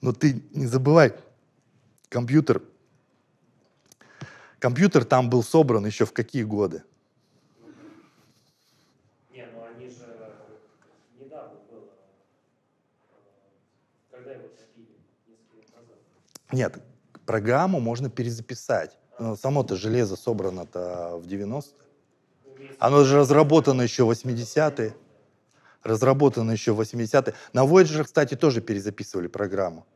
Но ты не забывай, компьютер, компьютер там был собран еще в какие годы? Ну Нет, программу можно перезаписать. Но само-то железо собрано-то в 90-е. Ну, Оно же разработано еще в 80-е разработана еще в 80-е. На Voyager, кстати, тоже перезаписывали программу.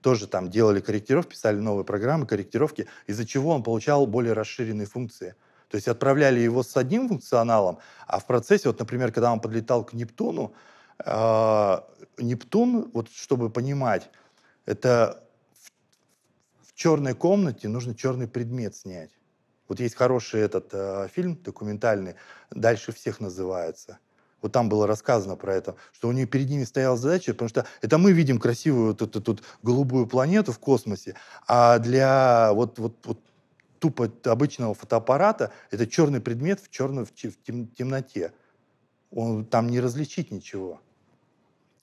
Тоже там делали корректировки, писали новые программы, корректировки, из-за чего он получал более расширенные функции. То есть отправляли его с одним функционалом, а в процессе, вот, например, когда он подлетал к Нептуну, э, Нептун, вот чтобы понимать, это в, в черной комнате нужно черный предмет снять. Вот есть хороший этот э, фильм документальный, «Дальше всех» называется – вот там было рассказано про это, что у нее перед ними стояла задача, потому что это мы видим красивую вот эту тут голубую планету в космосе, а для вот, вот, вот тупо обычного фотоаппарата это черный предмет в черной в, тем, темноте. Он там не различить ничего.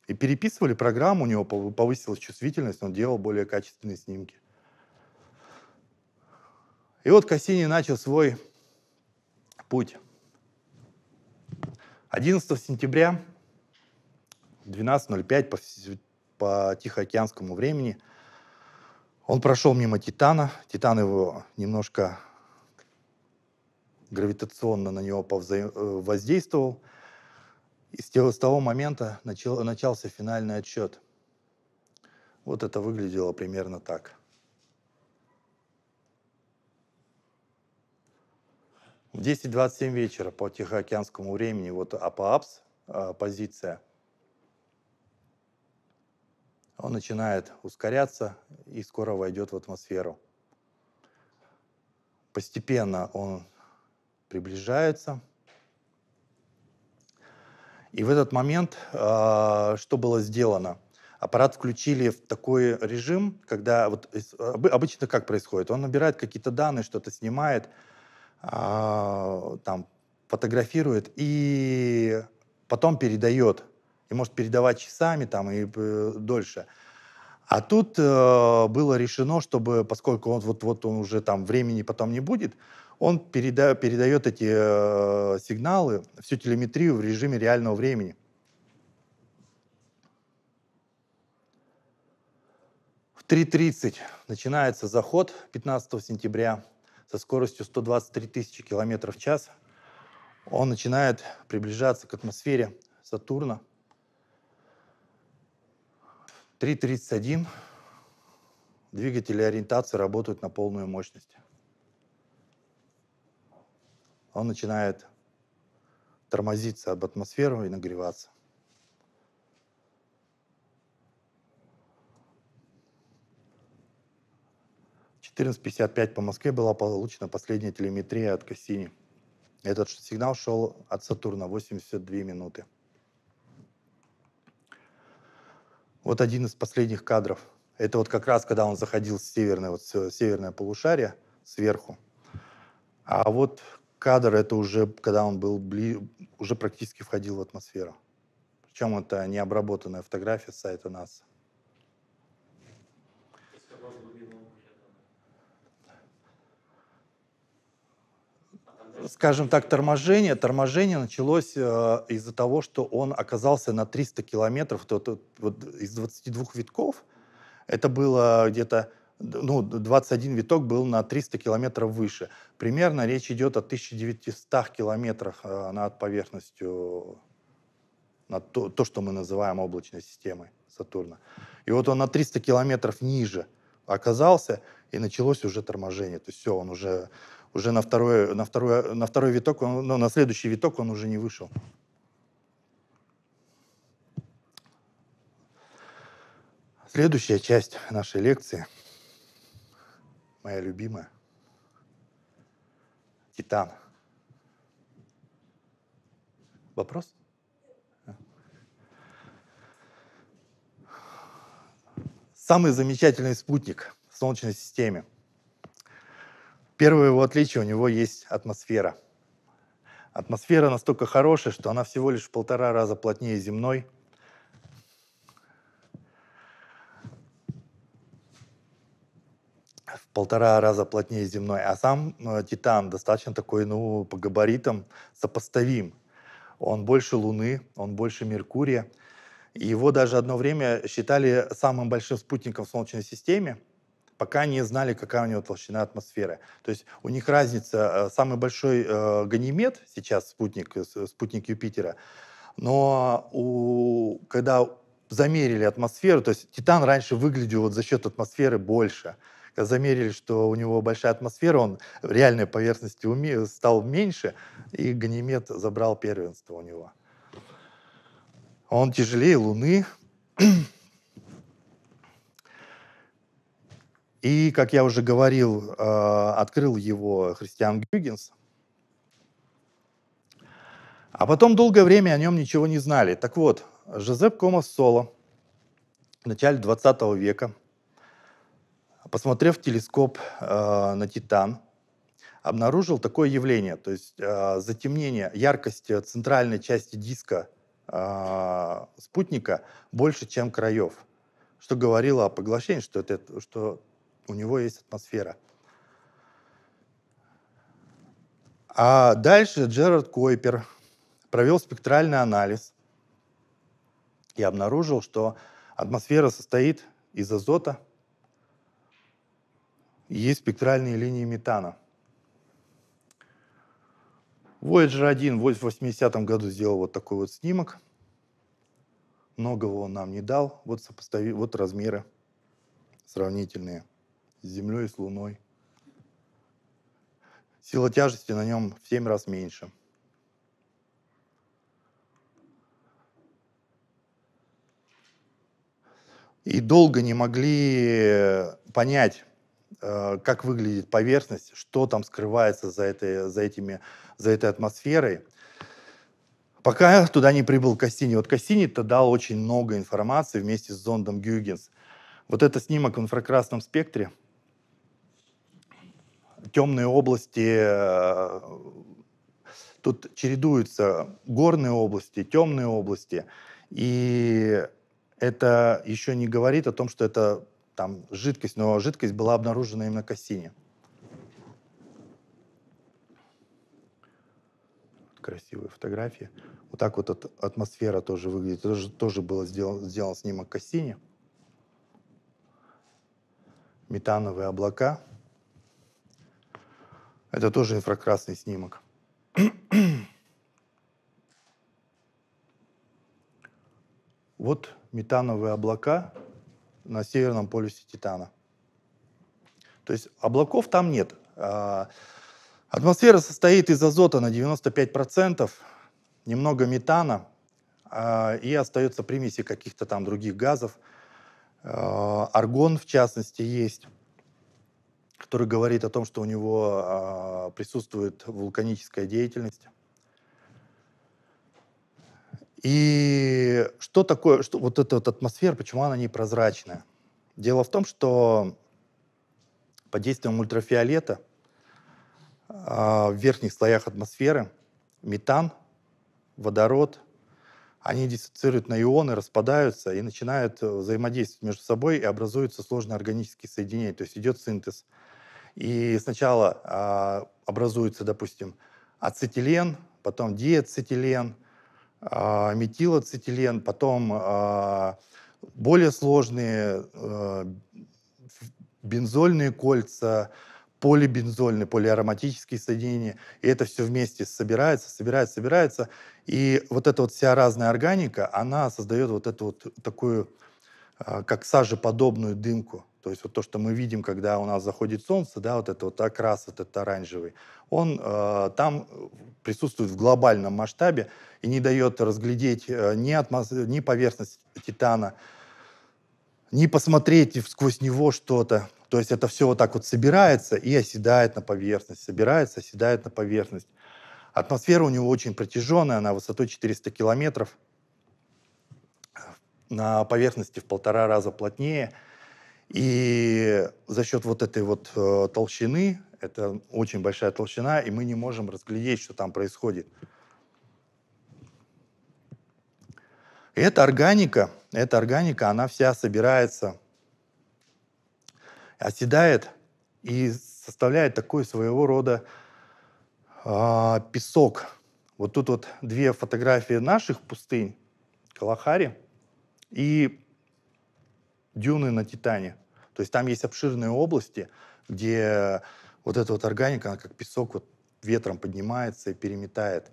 И переписывали программу, у него повысилась чувствительность, он делал более качественные снимки. И вот Кассини начал свой путь. 11 сентября 12.05 по, по Тихоокеанскому времени он прошел мимо Титана. Титан его немножко гравитационно на него повза... Э, воздействовал. И с того, момента начал, начался финальный отсчет. Вот это выглядело примерно так – В 10.27 вечера по Тихоокеанскому времени, вот АПАПС, э, позиция, он начинает ускоряться и скоро войдет в атмосферу. Постепенно он приближается. И в этот момент э, что было сделано? Аппарат включили в такой режим, когда вот э, обычно как происходит? Он набирает какие-то данные, что-то снимает, а, там, фотографирует и потом передает. И может передавать часами там и э, дольше. А тут э, было решено, чтобы, поскольку он вот, вот он уже там времени потом не будет, он переда передает эти э, сигналы, всю телеметрию в режиме реального времени. В 3.30 начинается заход 15 сентября со скоростью 123 тысячи километров в час, он начинает приближаться к атмосфере Сатурна. 3.31 двигатели ориентации работают на полную мощность. Он начинает тормозиться об атмосферу и нагреваться. 14.55 по Москве была получена последняя телеметрия от Кассини. Этот сигнал шел от Сатурна 82 минуты. Вот один из последних кадров. Это вот как раз, когда он заходил с северной, вот с северное полушарие сверху. А вот кадр это уже, когда он был бли... уже практически входил в атмосферу. Причем это необработанная фотография с сайта НАСА. скажем так, торможение. Торможение началось э, из-за того, что он оказался на 300 километров то, то, вот, из 22 витков. Это было где-то ну, 21 виток был на 300 километров выше. Примерно речь идет о 1900 километрах э, над поверхностью, над то, то, что мы называем облачной системой Сатурна. И вот он на 300 километров ниже оказался, и началось уже торможение. То есть все, он уже уже на, второй, на, второй, на второй виток, он, ну, на следующий виток он уже не вышел. Следующая часть нашей лекции, моя любимая, Титан. Вопрос? Самый замечательный спутник в Солнечной системе – Первое его отличие, у него есть атмосфера. Атмосфера настолько хорошая, что она всего лишь в полтора раза плотнее земной. В полтора раза плотнее земной. А сам э, Титан достаточно такой, ну, по габаритам сопоставим. Он больше Луны, он больше Меркурия. Его даже одно время считали самым большим спутником в Солнечной системе – пока не знали, какая у него толщина атмосферы. То есть у них разница. Э, самый большой э, Ганимед сейчас спутник, э, спутник Юпитера, но у, когда замерили атмосферу, то есть Титан раньше выглядел вот за счет атмосферы больше. Когда замерили, что у него большая атмосфера, он в реальной поверхности уме, стал меньше, и Ганимед забрал первенство у него. Он тяжелее Луны, И, как я уже говорил, э, открыл его Христиан Гюгенс. А потом долгое время о нем ничего не знали. Так вот, Жозеп Комас Соло в начале 20 века, посмотрев телескоп э, на Титан, обнаружил такое явление, то есть э, затемнение, яркость центральной части диска спутника больше, чем краев, что говорило о поглощении, что, это, что у него есть атмосфера. А дальше Джерард Койпер провел спектральный анализ и обнаружил, что атмосфера состоит из азота, и есть спектральные линии метана. Voyager 1 в 80 году сделал вот такой вот снимок. Многого он нам не дал. Вот, сопостави, вот размеры сравнительные с Землей и с Луной. Сила тяжести на нем в 7 раз меньше. И долго не могли э, понять, э, как выглядит поверхность, что там скрывается за этой, за этими, за этой атмосферой. Пока туда не прибыл Кассини. Вот Кассини-то дал очень много информации вместе с зондом Гюгенс. Вот это снимок в инфракрасном спектре – темные области, э, тут чередуются горные области, темные области, и это еще не говорит о том, что это там жидкость, но жидкость была обнаружена именно Кассини. красивые фотографии. Вот так вот атмосфера тоже выглядит. Тоже, тоже было сделан, сделан снимок Кассини. Метановые облака. Это тоже инфракрасный снимок. вот метановые облака на северном полюсе Титана. То есть облаков там нет. А, атмосфера состоит из азота на 95%, немного метана, а, и остается примеси каких-то там других газов. А, аргон, в частности, есть который говорит о том, что у него а, присутствует вулканическая деятельность. И что такое, что вот эта вот атмосфера, почему она непрозрачная? Дело в том, что под действием ультрафиолета а, в верхних слоях атмосферы метан, водород, они диссоциируют на ионы, распадаются и начинают э, взаимодействовать между собой и образуются сложные органические соединения, то есть идет синтез. И сначала а, образуется, допустим, ацетилен, потом диацетилен, а, метилацетилен, потом а, более сложные а, бензольные кольца, полибензольные, полиароматические соединения. И это все вместе собирается, собирается, собирается. И вот эта вот вся разная органика, она создает вот эту вот такую, а, как сажеподобную дымку. То есть вот то, что мы видим, когда у нас заходит солнце, да, вот это вот окрас, вот этот оранжевый, он э, там э, присутствует в глобальном масштабе и не дает разглядеть э, ни, атмос... ни поверхность Титана, ни посмотреть сквозь него что-то. То есть это все вот так вот собирается и оседает на поверхность, собирается, оседает на поверхность. Атмосфера у него очень протяженная, она высотой 400 километров, э, на поверхности в полтора раза плотнее – и за счет вот этой вот э, толщины, это очень большая толщина, и мы не можем разглядеть, что там происходит. И эта органика, эта органика, она вся собирается, оседает и составляет такой своего рода э, песок. Вот тут вот две фотографии наших пустынь, Калахари, и дюны на Титане. То есть там есть обширные области, где вот эта вот органика, она как песок вот ветром поднимается и переметает.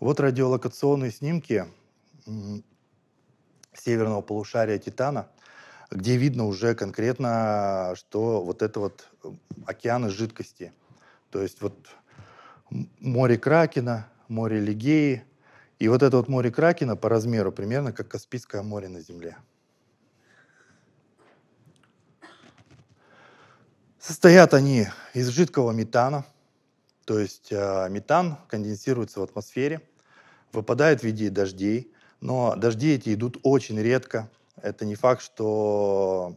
Вот радиолокационные снимки северного полушария Титана, где видно уже конкретно, что вот это вот э, океаны жидкости. То есть вот море Кракена, море Лигеи. И вот это вот море Кракена по размеру примерно как Каспийское море на Земле. Состоят они из жидкого метана, то есть а, метан конденсируется в атмосфере, выпадает в виде дождей, но дожди эти идут очень редко. Это не факт, что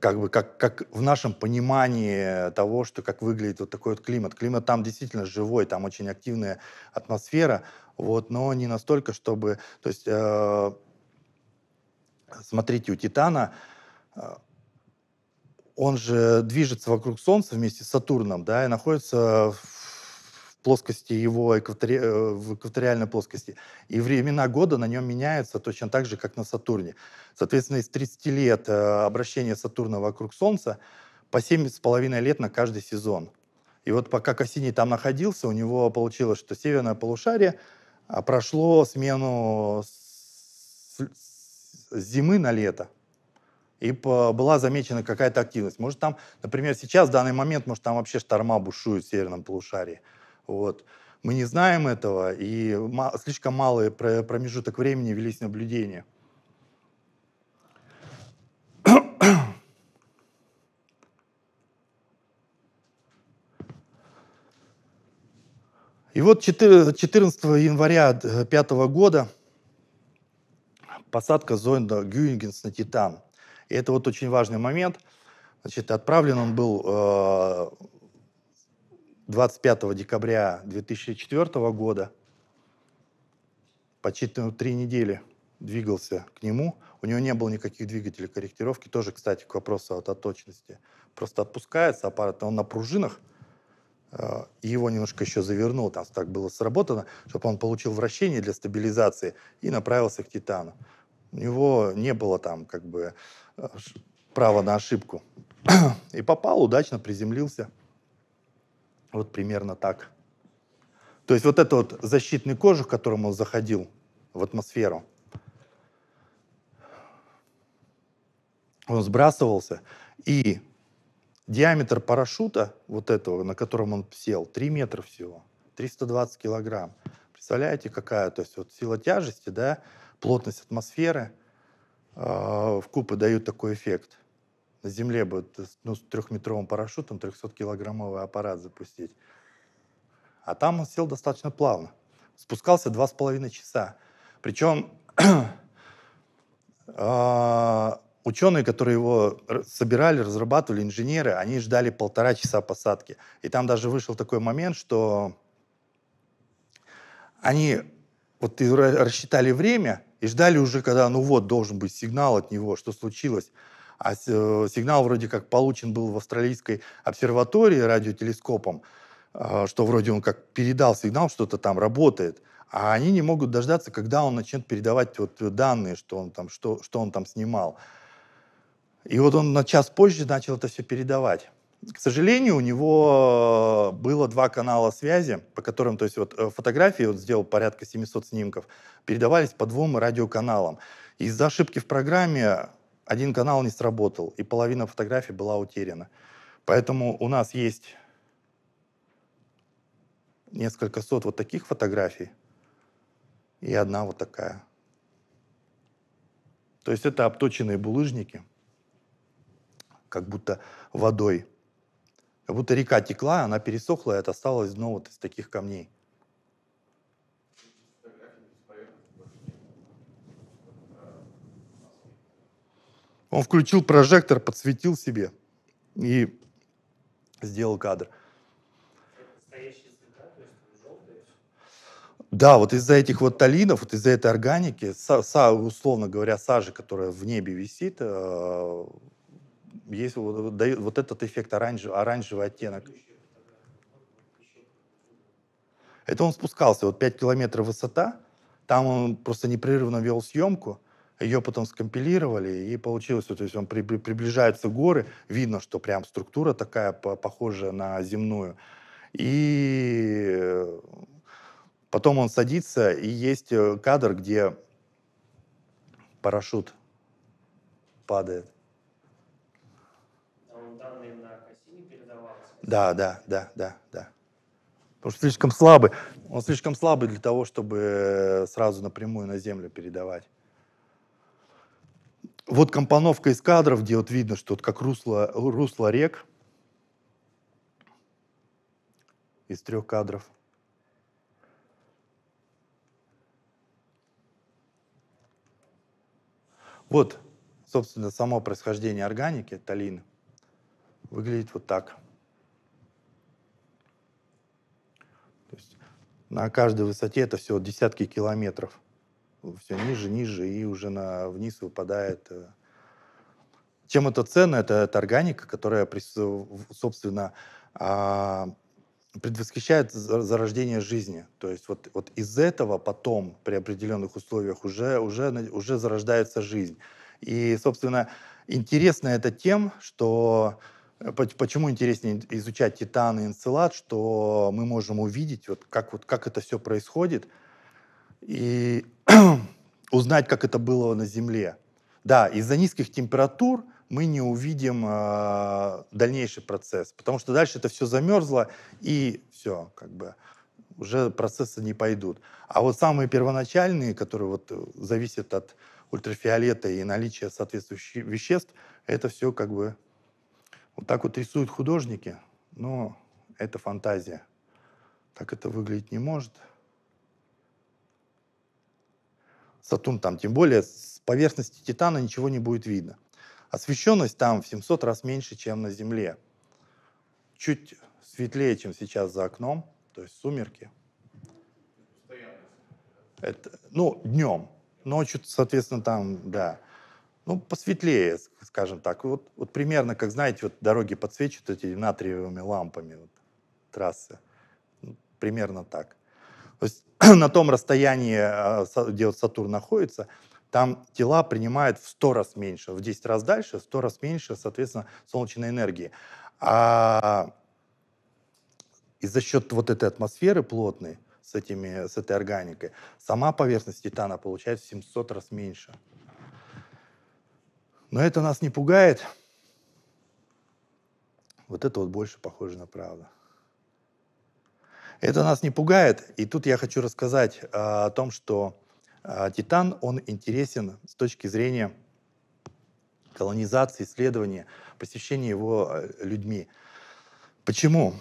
как бы как, как в нашем понимании того, что как выглядит вот такой вот климат. Климат там действительно живой, там очень активная атмосфера, вот, но не настолько, чтобы... То есть, э, смотрите, у Титана э, он же движется вокруг Солнца вместе с Сатурном, да, и находится в плоскости его, экватори... Э, в экваториальной плоскости. И времена года на нем меняются точно так же, как на Сатурне. Соответственно, из 30 лет э, обращения Сатурна вокруг Солнца по 7,5 лет на каждый сезон. И вот пока Кассини там находился, у него получилось, что северное полушарие а, прошло смену с зимы на лето и была замечена какая-то активность. Может, там, например, сейчас, в данный момент, может, там вообще шторма бушуют в северном полушарии. Вот. Мы не знаем этого, и слишком малый промежуток времени велись наблюдения. И вот 14 января 2005 э, года посадка зонда Гюингенс на Титан. И это вот очень важный момент. Значит, отправлен он был э, 25 декабря 2004 года, почти три недели двигался к нему. У него не было никаких двигателей корректировки. Тоже, кстати, к вопросу о точности. Просто отпускается аппарат, он на пружинах, и э, его немножко еще завернул, там так было сработано, чтобы он получил вращение для стабилизации и направился к Титану. У него не было там как бы э, права на ошибку. И попал, удачно приземлился. Вот примерно так. То есть вот этот вот защитный кожух, которым он заходил в атмосферу, он сбрасывался, и диаметр парашюта вот этого, на котором он сел, 3 метра всего, 320 килограмм. Представляете, какая? То есть вот сила тяжести, да, плотность атмосферы э, в купы дают такой эффект на земле бы ну, с трехметровым парашютом 300-килограммовый аппарат запустить. А там он сел достаточно плавно. Спускался два с половиной часа. Причем а, ученые, которые его собирали, разрабатывали, инженеры, они ждали полтора часа посадки. И там даже вышел такой момент, что они вот рассчитали время и ждали уже, когда, ну вот, должен быть сигнал от него, что случилось. А э, сигнал вроде как получен был в австралийской обсерватории радиотелескопом, э, что вроде он как передал сигнал, что-то там работает. А они не могут дождаться, когда он начнет передавать вот данные, что он там, что, что он там снимал. И вот он на час позже начал это все передавать. К сожалению, у него э, было два канала связи, по которым, то есть вот фотографии, он сделал порядка 700 снимков, передавались по двум радиоканалам. Из-за ошибки в программе один канал не сработал, и половина фотографий была утеряна. Поэтому у нас есть несколько сот вот таких фотографий и одна вот такая. То есть это обточенные булыжники, как будто водой. Как будто река текла, она пересохла, и это осталось дно ну, вот из таких камней. Он включил прожектор, подсветил себе и сделал кадр. Да, вот из-за этих вот талинов, вот из-за этой органики, са, са, условно говоря, сажи, которая в небе висит, э, есть вот, дает, вот этот эффект оранжев, оранжевый оттенок. Это он спускался, вот 5 километров высота, там он просто непрерывно вел съемку, ее потом скомпилировали, и получилось, то есть он при, при, приближаются горы, видно, что прям структура такая по, похожая на земную. И э, потом он садится, и есть э, кадр, где парашют падает. А да, да, да, да, да. Потому что слишком слабый. Он слишком слабый для того, чтобы э, сразу напрямую на землю передавать вот компоновка из кадров, где вот видно, что вот как русло, русло рек из трех кадров. Вот, собственно, само происхождение органики, талин выглядит вот так. То есть на каждой высоте это все десятки километров – все ниже, ниже, и уже на, вниз выпадает. Э, чем это ценно? Это, это органика, которая, э, собственно, а, предвосхищает зарождение жизни. То есть вот, вот из этого потом при определенных условиях уже, уже, уже зарождается жизнь. И, собственно, интересно это тем, что э, Почему интереснее изучать Титан и Энцелад, что мы можем увидеть, вот как, вот, как это все происходит – и узнать, как это было на Земле. Да, из-за низких температур мы не увидим э, дальнейший процесс, потому что дальше это все замерзло, и все, как бы уже процессы не пойдут. А вот самые первоначальные, которые вот э, зависят от ультрафиолета и наличия соответствующих веществ, это все как бы вот так вот рисуют художники, но это фантазия. Так это выглядеть не может. Сатурн там, тем более с поверхности Титана ничего не будет видно. Освещенность там в 700 раз меньше, чем на Земле. Чуть светлее, чем сейчас за окном, то есть сумерки. Это, ну, днем. Ночью, соответственно, там, да. Ну, посветлее, скажем так. Вот, вот примерно, как знаете, вот дороги подсвечивают эти натриевыми лампами, вот, трассы. Примерно так. То есть на том расстоянии, э, где вот Сатурн находится, там тела принимают в 100 раз меньше, в 10 раз дальше, в 100 раз меньше, соответственно, солнечной энергии. А и за счет вот этой атмосферы плотной, с, этими, с этой органикой, сама поверхность титана получает в 700 раз меньше. Но это нас не пугает. Вот это вот больше похоже на правду. Это нас не пугает. И тут я хочу рассказать а, о том, что а, титан, он интересен с точки зрения колонизации, исследования, посещения его а, людьми. Почему?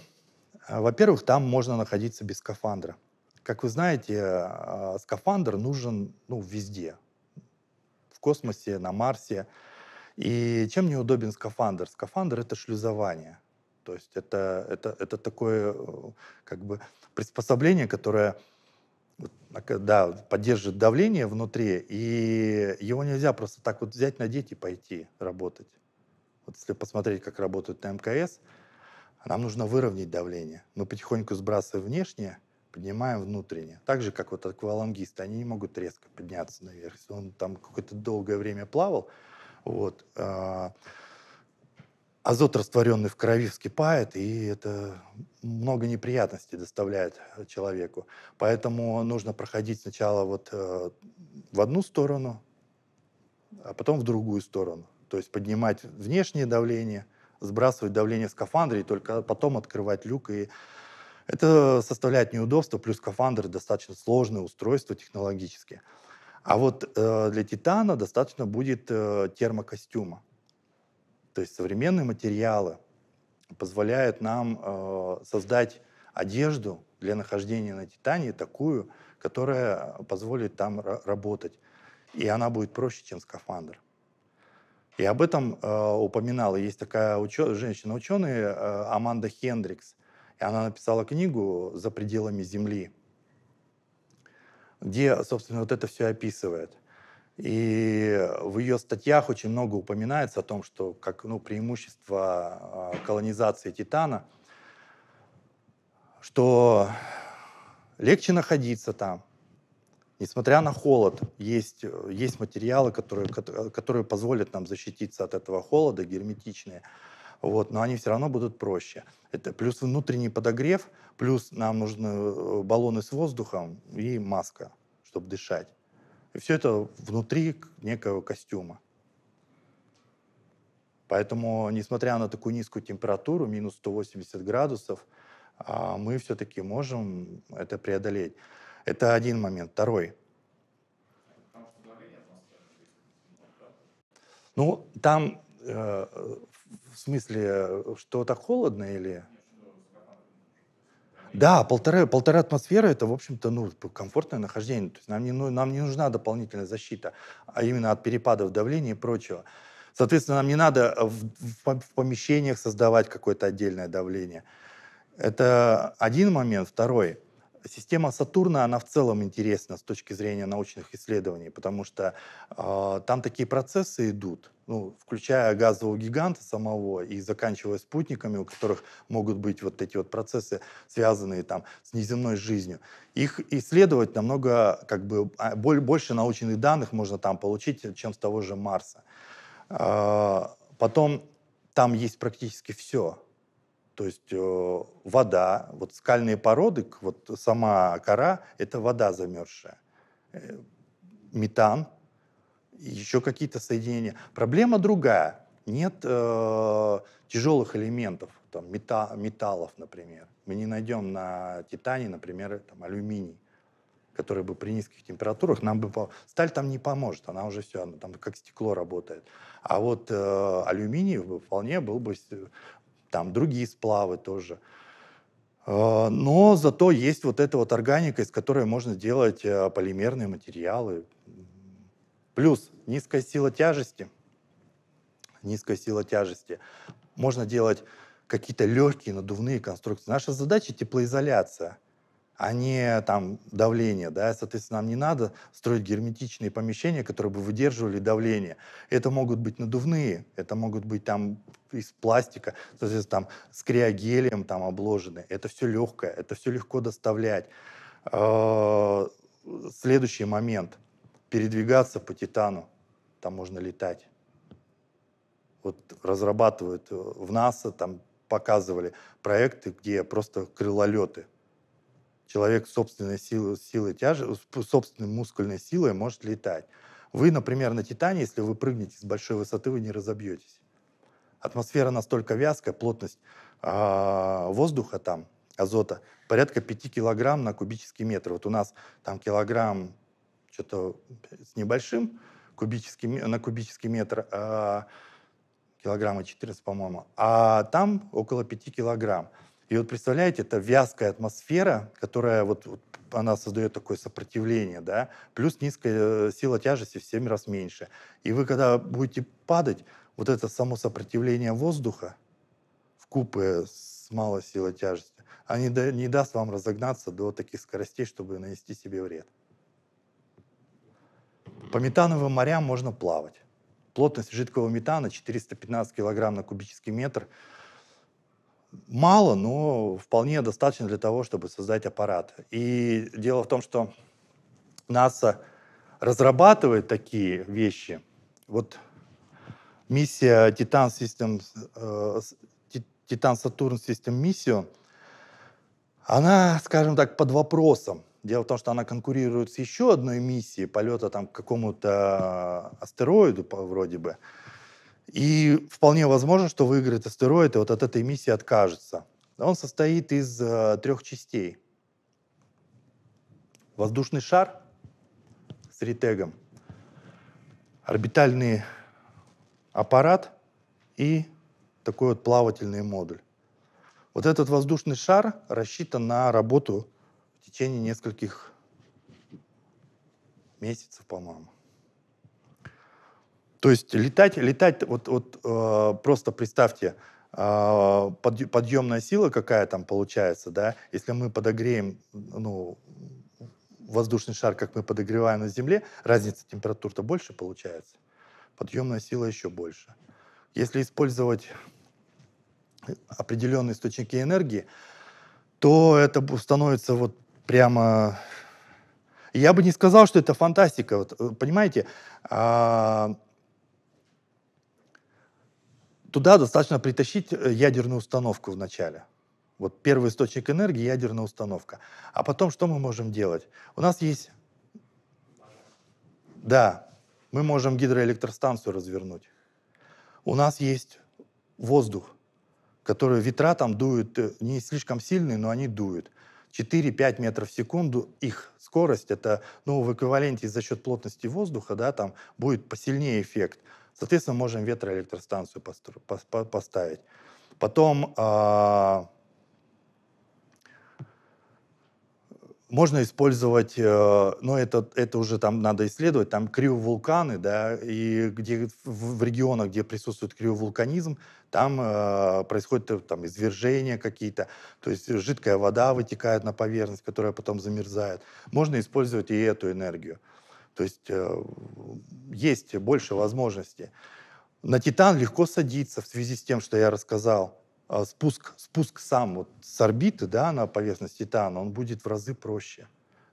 А, во-первых, там можно находиться без скафандра. Как вы знаете, а, скафандр нужен ну, везде. В космосе, на Марсе. И чем неудобен скафандр? Скафандр — это шлюзование. То есть это, это, это такое э, как бы приспособление, которое да, поддерживает давление внутри, и его нельзя просто так вот взять, надеть и пойти работать. Вот если посмотреть, как работают на МКС, нам нужно выровнять давление. Мы потихоньку сбрасываем внешнее, поднимаем внутреннее. Так же, как вот аквалангисты, они не могут резко подняться наверх. Если он там какое-то долгое время плавал, вот, а, азот, растворенный в крови, вскипает, и это много неприятностей доставляет э, человеку. Поэтому нужно проходить сначала вот э, в одну сторону, а потом в другую сторону. То есть поднимать внешнее давление, сбрасывать давление в скафандре, и только потом открывать люк. И это составляет неудобство, плюс скафандр достаточно сложное устройство технологически. А вот э, для титана достаточно будет э, термокостюма. То есть современные материалы позволяют нам э, создать одежду для нахождения на Титании такую, которая позволит там работать. И она будет проще, чем скафандр. И об этом э, упоминала. Есть такая учё- женщина-ученый э, Аманда Хендрикс. И она написала книгу «За пределами Земли», где, собственно, вот это все описывает – и в ее статьях очень много упоминается о том, что как ну, преимущество а, колонизации Титана, что легче находиться там, несмотря на холод, есть, есть материалы, которые, которые позволят нам защититься от этого холода, герметичные. Вот, но они все равно будут проще. Это плюс внутренний подогрев, плюс нам нужны э, баллоны с воздухом и маска, чтобы дышать. И все это внутри некого костюма. Поэтому, несмотря на такую низкую температуру, минус 180 градусов, а, мы все-таки можем это преодолеть. Это один момент. Второй. Ну, там, э, в смысле, что то холодно или... Да, полтора, полтора атмосферы это, в общем-то, ну, комфортное нахождение. То есть нам не, ну, нам не нужна дополнительная защита, а именно от перепадов давления и прочего. Соответственно, нам не надо э, в, в помещениях создавать какое-то отдельное давление. Это один момент. Второй. Система Сатурна, она в целом интересна с точки зрения научных исследований, потому что э, там такие процессы идут, ну, включая газового гиганта самого и заканчивая спутниками, у которых могут быть вот эти вот процессы, связанные там с неземной жизнью. Их исследовать намного, как бы, а, больше научных данных можно там получить, чем с того же Марса. Э, потом там есть практически все то есть э, вода, вот скальные породы, вот сама кора – это вода замерзшая. Э, метан, еще какие-то соединения. Проблема другая. Нет э, тяжелых элементов, там, мета, металлов, например. Мы не найдем на Титане, например, там, алюминий который бы при низких температурах нам бы... Сталь там не поможет, она уже все, она там как стекло работает. А вот э, алюминий вполне был бы там другие сплавы тоже. А, но зато есть вот эта вот органика, из которой можно делать э, полимерные материалы. Плюс низкая сила тяжести. Низкая сила тяжести. Можно делать какие-то легкие надувные конструкции. Наша задача теплоизоляция – а не там давление, да, соответственно, нам не надо строить герметичные помещения, которые бы выдерживали давление. Это могут быть надувные, это могут быть там из пластика, соответственно, там с криогелием там обложены. Это все легкое, это все легко доставлять. А, следующий момент. Передвигаться по Титану. Там можно летать. Вот разрабатывают э, в НАСА, там показывали проекты, где просто крылолеты – человек собственной силы силой тяжи, собственной мускульной силой может летать. Вы, например, на Титане, если вы прыгнете с большой высоты, вы не разобьетесь. Атмосфера настолько вязкая, плотность э, воздуха там, азота, порядка 5 килограмм на кубический метр. Вот у нас там килограмм что-то с небольшим кубический, на кубический метр, э, килограмма 14, по-моему, а там около 5 килограмм. И вот представляете, это вязкая атмосфера, которая вот, вот она создает такое сопротивление, да, плюс низкая э, сила тяжести в 7 раз меньше. И вы когда будете падать, вот это само сопротивление воздуха в купе с малой силой тяжести, они да, не даст вам разогнаться до таких скоростей, чтобы нанести себе вред. По метановым морям можно плавать. Плотность жидкого метана 415 килограмм на кубический метр – мало, но вполне достаточно для того, чтобы создать аппарат. И дело в том, что НАСА разрабатывает такие вещи. Вот миссия титан System, титан э, сатурн System Mission, она, скажем так, под вопросом. Дело в том, что она конкурирует с еще одной миссией полета там, к какому-то астероиду вроде бы. И вполне возможно, что выиграет астероид и вот от этой миссии откажется. Он состоит из э, трех частей. Воздушный шар с ретегом, орбитальный аппарат и такой вот плавательный модуль. Вот этот воздушный шар рассчитан на работу в течение нескольких месяцев, по-моему. То есть летать, летать, вот, вот э, просто представьте, э, подъемная сила какая там получается, да, если мы подогреем, ну, воздушный шар, как мы подогреваем на Земле, разница температур-то больше получается, подъемная сила еще больше. Если использовать определенные источники энергии, то это становится вот прямо... Я бы не сказал, что это фантастика. Вот, э, понимаете, а, Туда достаточно притащить э, ядерную установку вначале. Вот первый источник энергии – ядерная установка. А потом что мы можем делать? У нас есть... Да, мы можем гидроэлектростанцию развернуть. У нас есть воздух, который ветра там дуют э, не слишком сильные, но они дуют. 4-5 метров в секунду их скорость, это ну, в эквиваленте за счет плотности воздуха, да, там будет посильнее эффект – Соответственно, можем ветроэлектростанцию поставить. Потом э, можно использовать, э, но ну, это, это уже там надо исследовать, там криовулканы, да, и где в, в регионах, где присутствует криовулканизм, там э, происходят э, там извержения какие-то, то есть жидкая вода вытекает на поверхность, которая потом замерзает. Можно использовать и эту энергию. Э, то есть э, есть больше возможностей. На «Титан» легко садиться в связи с тем, что я рассказал. А спуск, спуск сам вот с орбиты да, на поверхность «Титана», он будет в разы проще.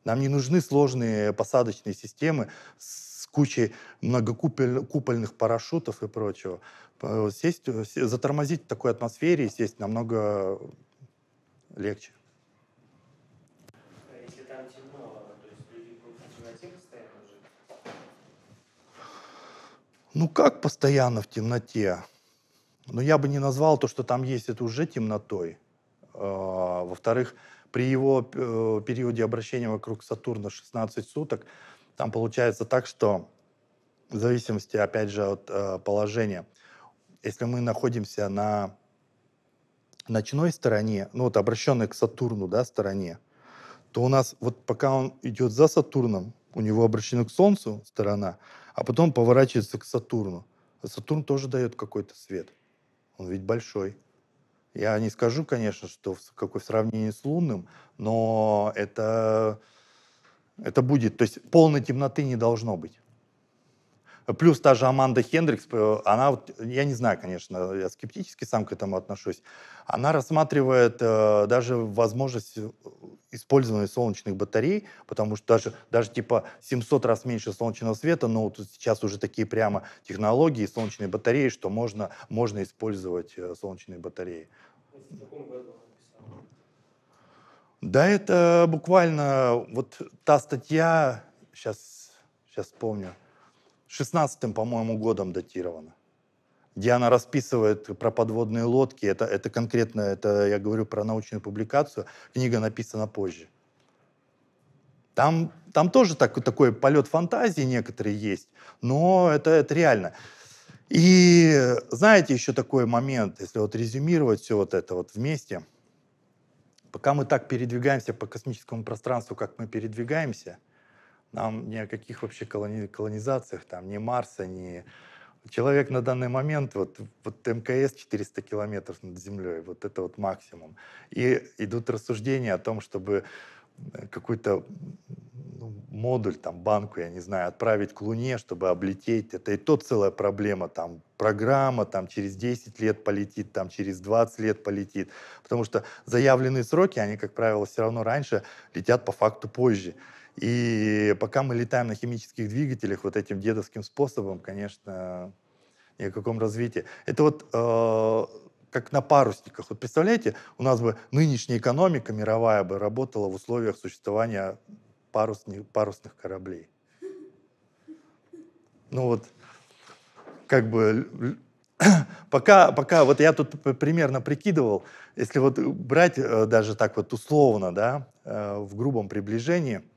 Нам не нужны сложные посадочные системы с кучей многокупольных парашютов и прочего. Э, сесть, э, затормозить в такой атмосфере и сесть намного легче. Ну как постоянно в темноте? Но «Ну я бы не назвал то, что там есть, это уже темнотой. А, во-вторых, при его э, периоде обращения вокруг Сатурна 16 суток, там получается так, что в зависимости, опять же, от э, положения, если мы находимся на ночной стороне, ну вот обращенной к Сатурну, да, стороне, то у нас вот пока он идет за Сатурном, у него обращена к Солнцу сторона, а потом поворачивается к Сатурну. А Сатурн тоже дает какой-то свет. Он ведь большой. Я не скажу, конечно, что в, какой в сравнении с лунным, но это, это будет. То есть полной темноты не должно быть. Плюс та же Аманда Хендрикс, э, она, вот, я не знаю, конечно, я скептически сам к этому отношусь, она рассматривает э, даже возможность э, использования солнечных батарей, потому что даже, даже типа 700 раз меньше солнечного света, но вот сейчас уже такие прямо технологии солнечной батареи, что можно, можно использовать э, солнечные батареи. Да, это буквально вот та статья, сейчас, сейчас вспомню. 16 по-моему, годом датировано где она расписывает про подводные лодки. Это, это конкретно, это я говорю про научную публикацию. Книга написана позже. Там, там тоже так, такой полет фантазии некоторые есть, но это, это реально. И знаете, еще такой момент, если вот резюмировать все вот это вот вместе, пока мы так передвигаемся по космическому пространству, как мы передвигаемся – нам ни о каких вообще колони колонизациях, там, ни Марса, ни... Человек на данный момент, вот, вот МКС 400 километров над землей, вот это вот максимум. И идут рассуждения о том, чтобы э, какой-то ну, модуль, там, банку, я не знаю, отправить к Луне, чтобы облететь. Это и то целая проблема. Там программа там, через 10 лет полетит, там, через 20 лет полетит. Потому что заявленные сроки, они, как правило, все равно раньше летят по факту позже. И пока мы летаем на химических двигателях вот этим дедовским способом, конечно, ни о каком развитии. Это вот э, как на парусниках. Вот представляете, у нас бы нынешняя экономика мировая бы работала в условиях существования парусни, парусных кораблей. Ну вот, как бы пока, пока вот я тут примерно прикидывал, если вот брать э, даже так вот условно, да, э, в грубом приближении –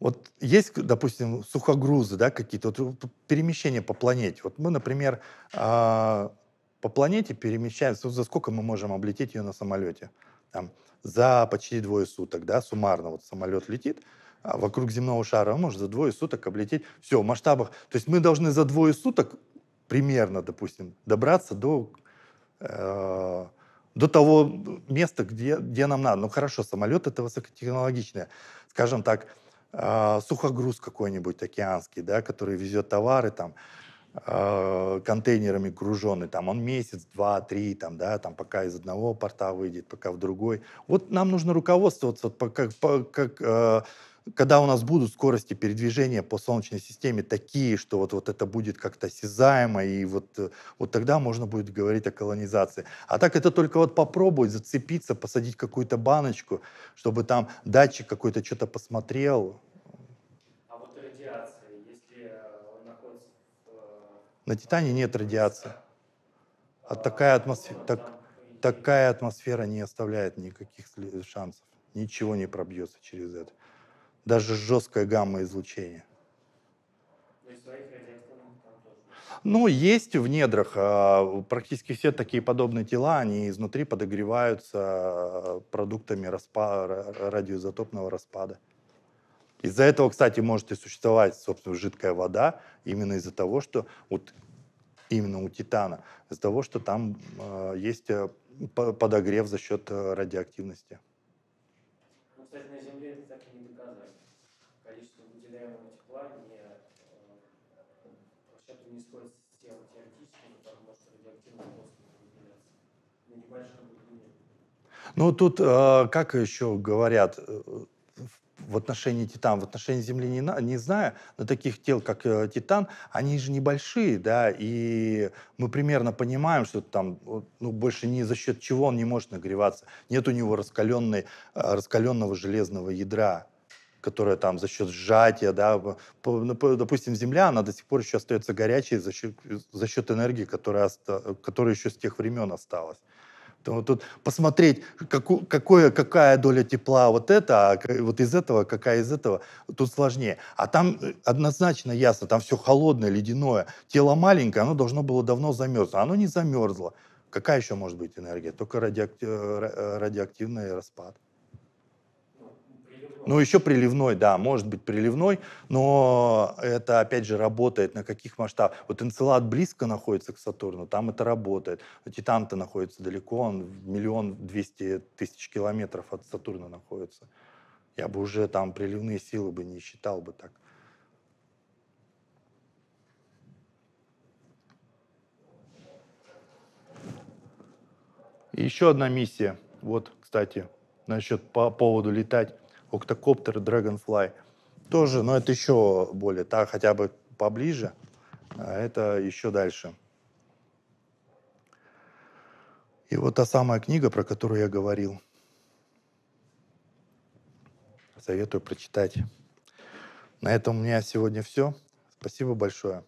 вот есть, допустим, сухогрузы, да, какие-то вот, э, перемещения по планете. Вот мы, например, а, по планете перемещаемся. Вот за сколько мы можем облететь ее на самолете? Там, за почти двое суток, да, суммарно вот самолет летит а вокруг земного шара, он может за двое суток облететь. Все, в масштабах. То есть мы должны за двое суток примерно, допустим, добраться до э, до того места, где, где нам надо. Ну хорошо, самолет это высокотехнологичное, скажем так, а, сухогруз какой-нибудь океанский, да, который везет товары там э, контейнерами груженный, там он месяц, два, три, там, да, там пока из одного порта выйдет, пока в другой. Вот нам нужно руководствоваться, как, как э, когда у нас будут скорости передвижения по Солнечной системе такие, что вот, вот это будет как-то осязаемо, и вот, э, вот тогда можно будет говорить о колонизации. А так это только вот попробовать зацепиться, посадить какую-то баночку, чтобы там датчик какой-то что-то посмотрел. А вот радиация, если э, он находится... В... Э, На Титане нет радиации. А, а такая атмосфера, так, такая атмосфера не оставляет никаких шансов. Ничего не пробьется через это даже жесткая гамма излучения. Ну, ну, есть в недрах. А, практически все такие подобные тела, они изнутри подогреваются а, продуктами распа... радиоизотопного распада. Из-за этого, кстати, может и существовать, собственно, жидкая вода, именно из-за того, что вот именно у титана, из-за того, что там а, э, есть подогрев за счет э, радиоактивности. Ну, тут, э, как еще говорят, э, в отношении Титан, в отношении Земли не, не знаю, но таких тел, как э, Титан, они же небольшие, да, и мы примерно понимаем, что там ну, больше ни за счет чего он не может нагреваться. Нет у него раскаленной, э, раскаленного железного ядра которое там за счет сжатия, да, по, ну, допустим, Земля, она до сих пор еще остается горячей за счет, за счет энергии, которая, которая еще с тех времен осталась то тут посмотреть, каку, какое, какая доля тепла вот это, а вот из этого, какая из этого, тут сложнее. А там э, однозначно ясно, там все холодное, ледяное. Тело маленькое, оно должно было давно замерзнуть. Оно не замерзло. Какая еще может быть энергия? Только радиоактив, э, э, радиоактивный распад. Ну, еще приливной, да, может быть приливной, но это, опять же, работает на каких масштабах. Вот Энцелад близко находится к Сатурну, там это работает. Титан-то находится далеко, он миллион двести тысяч километров от Сатурна находится. Я бы уже там приливные силы бы не считал бы так. И еще одна миссия. Вот, кстати, насчет по поводу летать. Octocopter Dragonfly. Тоже, но это еще более, так хотя бы поближе, а это еще дальше. И вот та самая книга, про которую я говорил. Советую прочитать. На этом у меня сегодня все. Спасибо большое.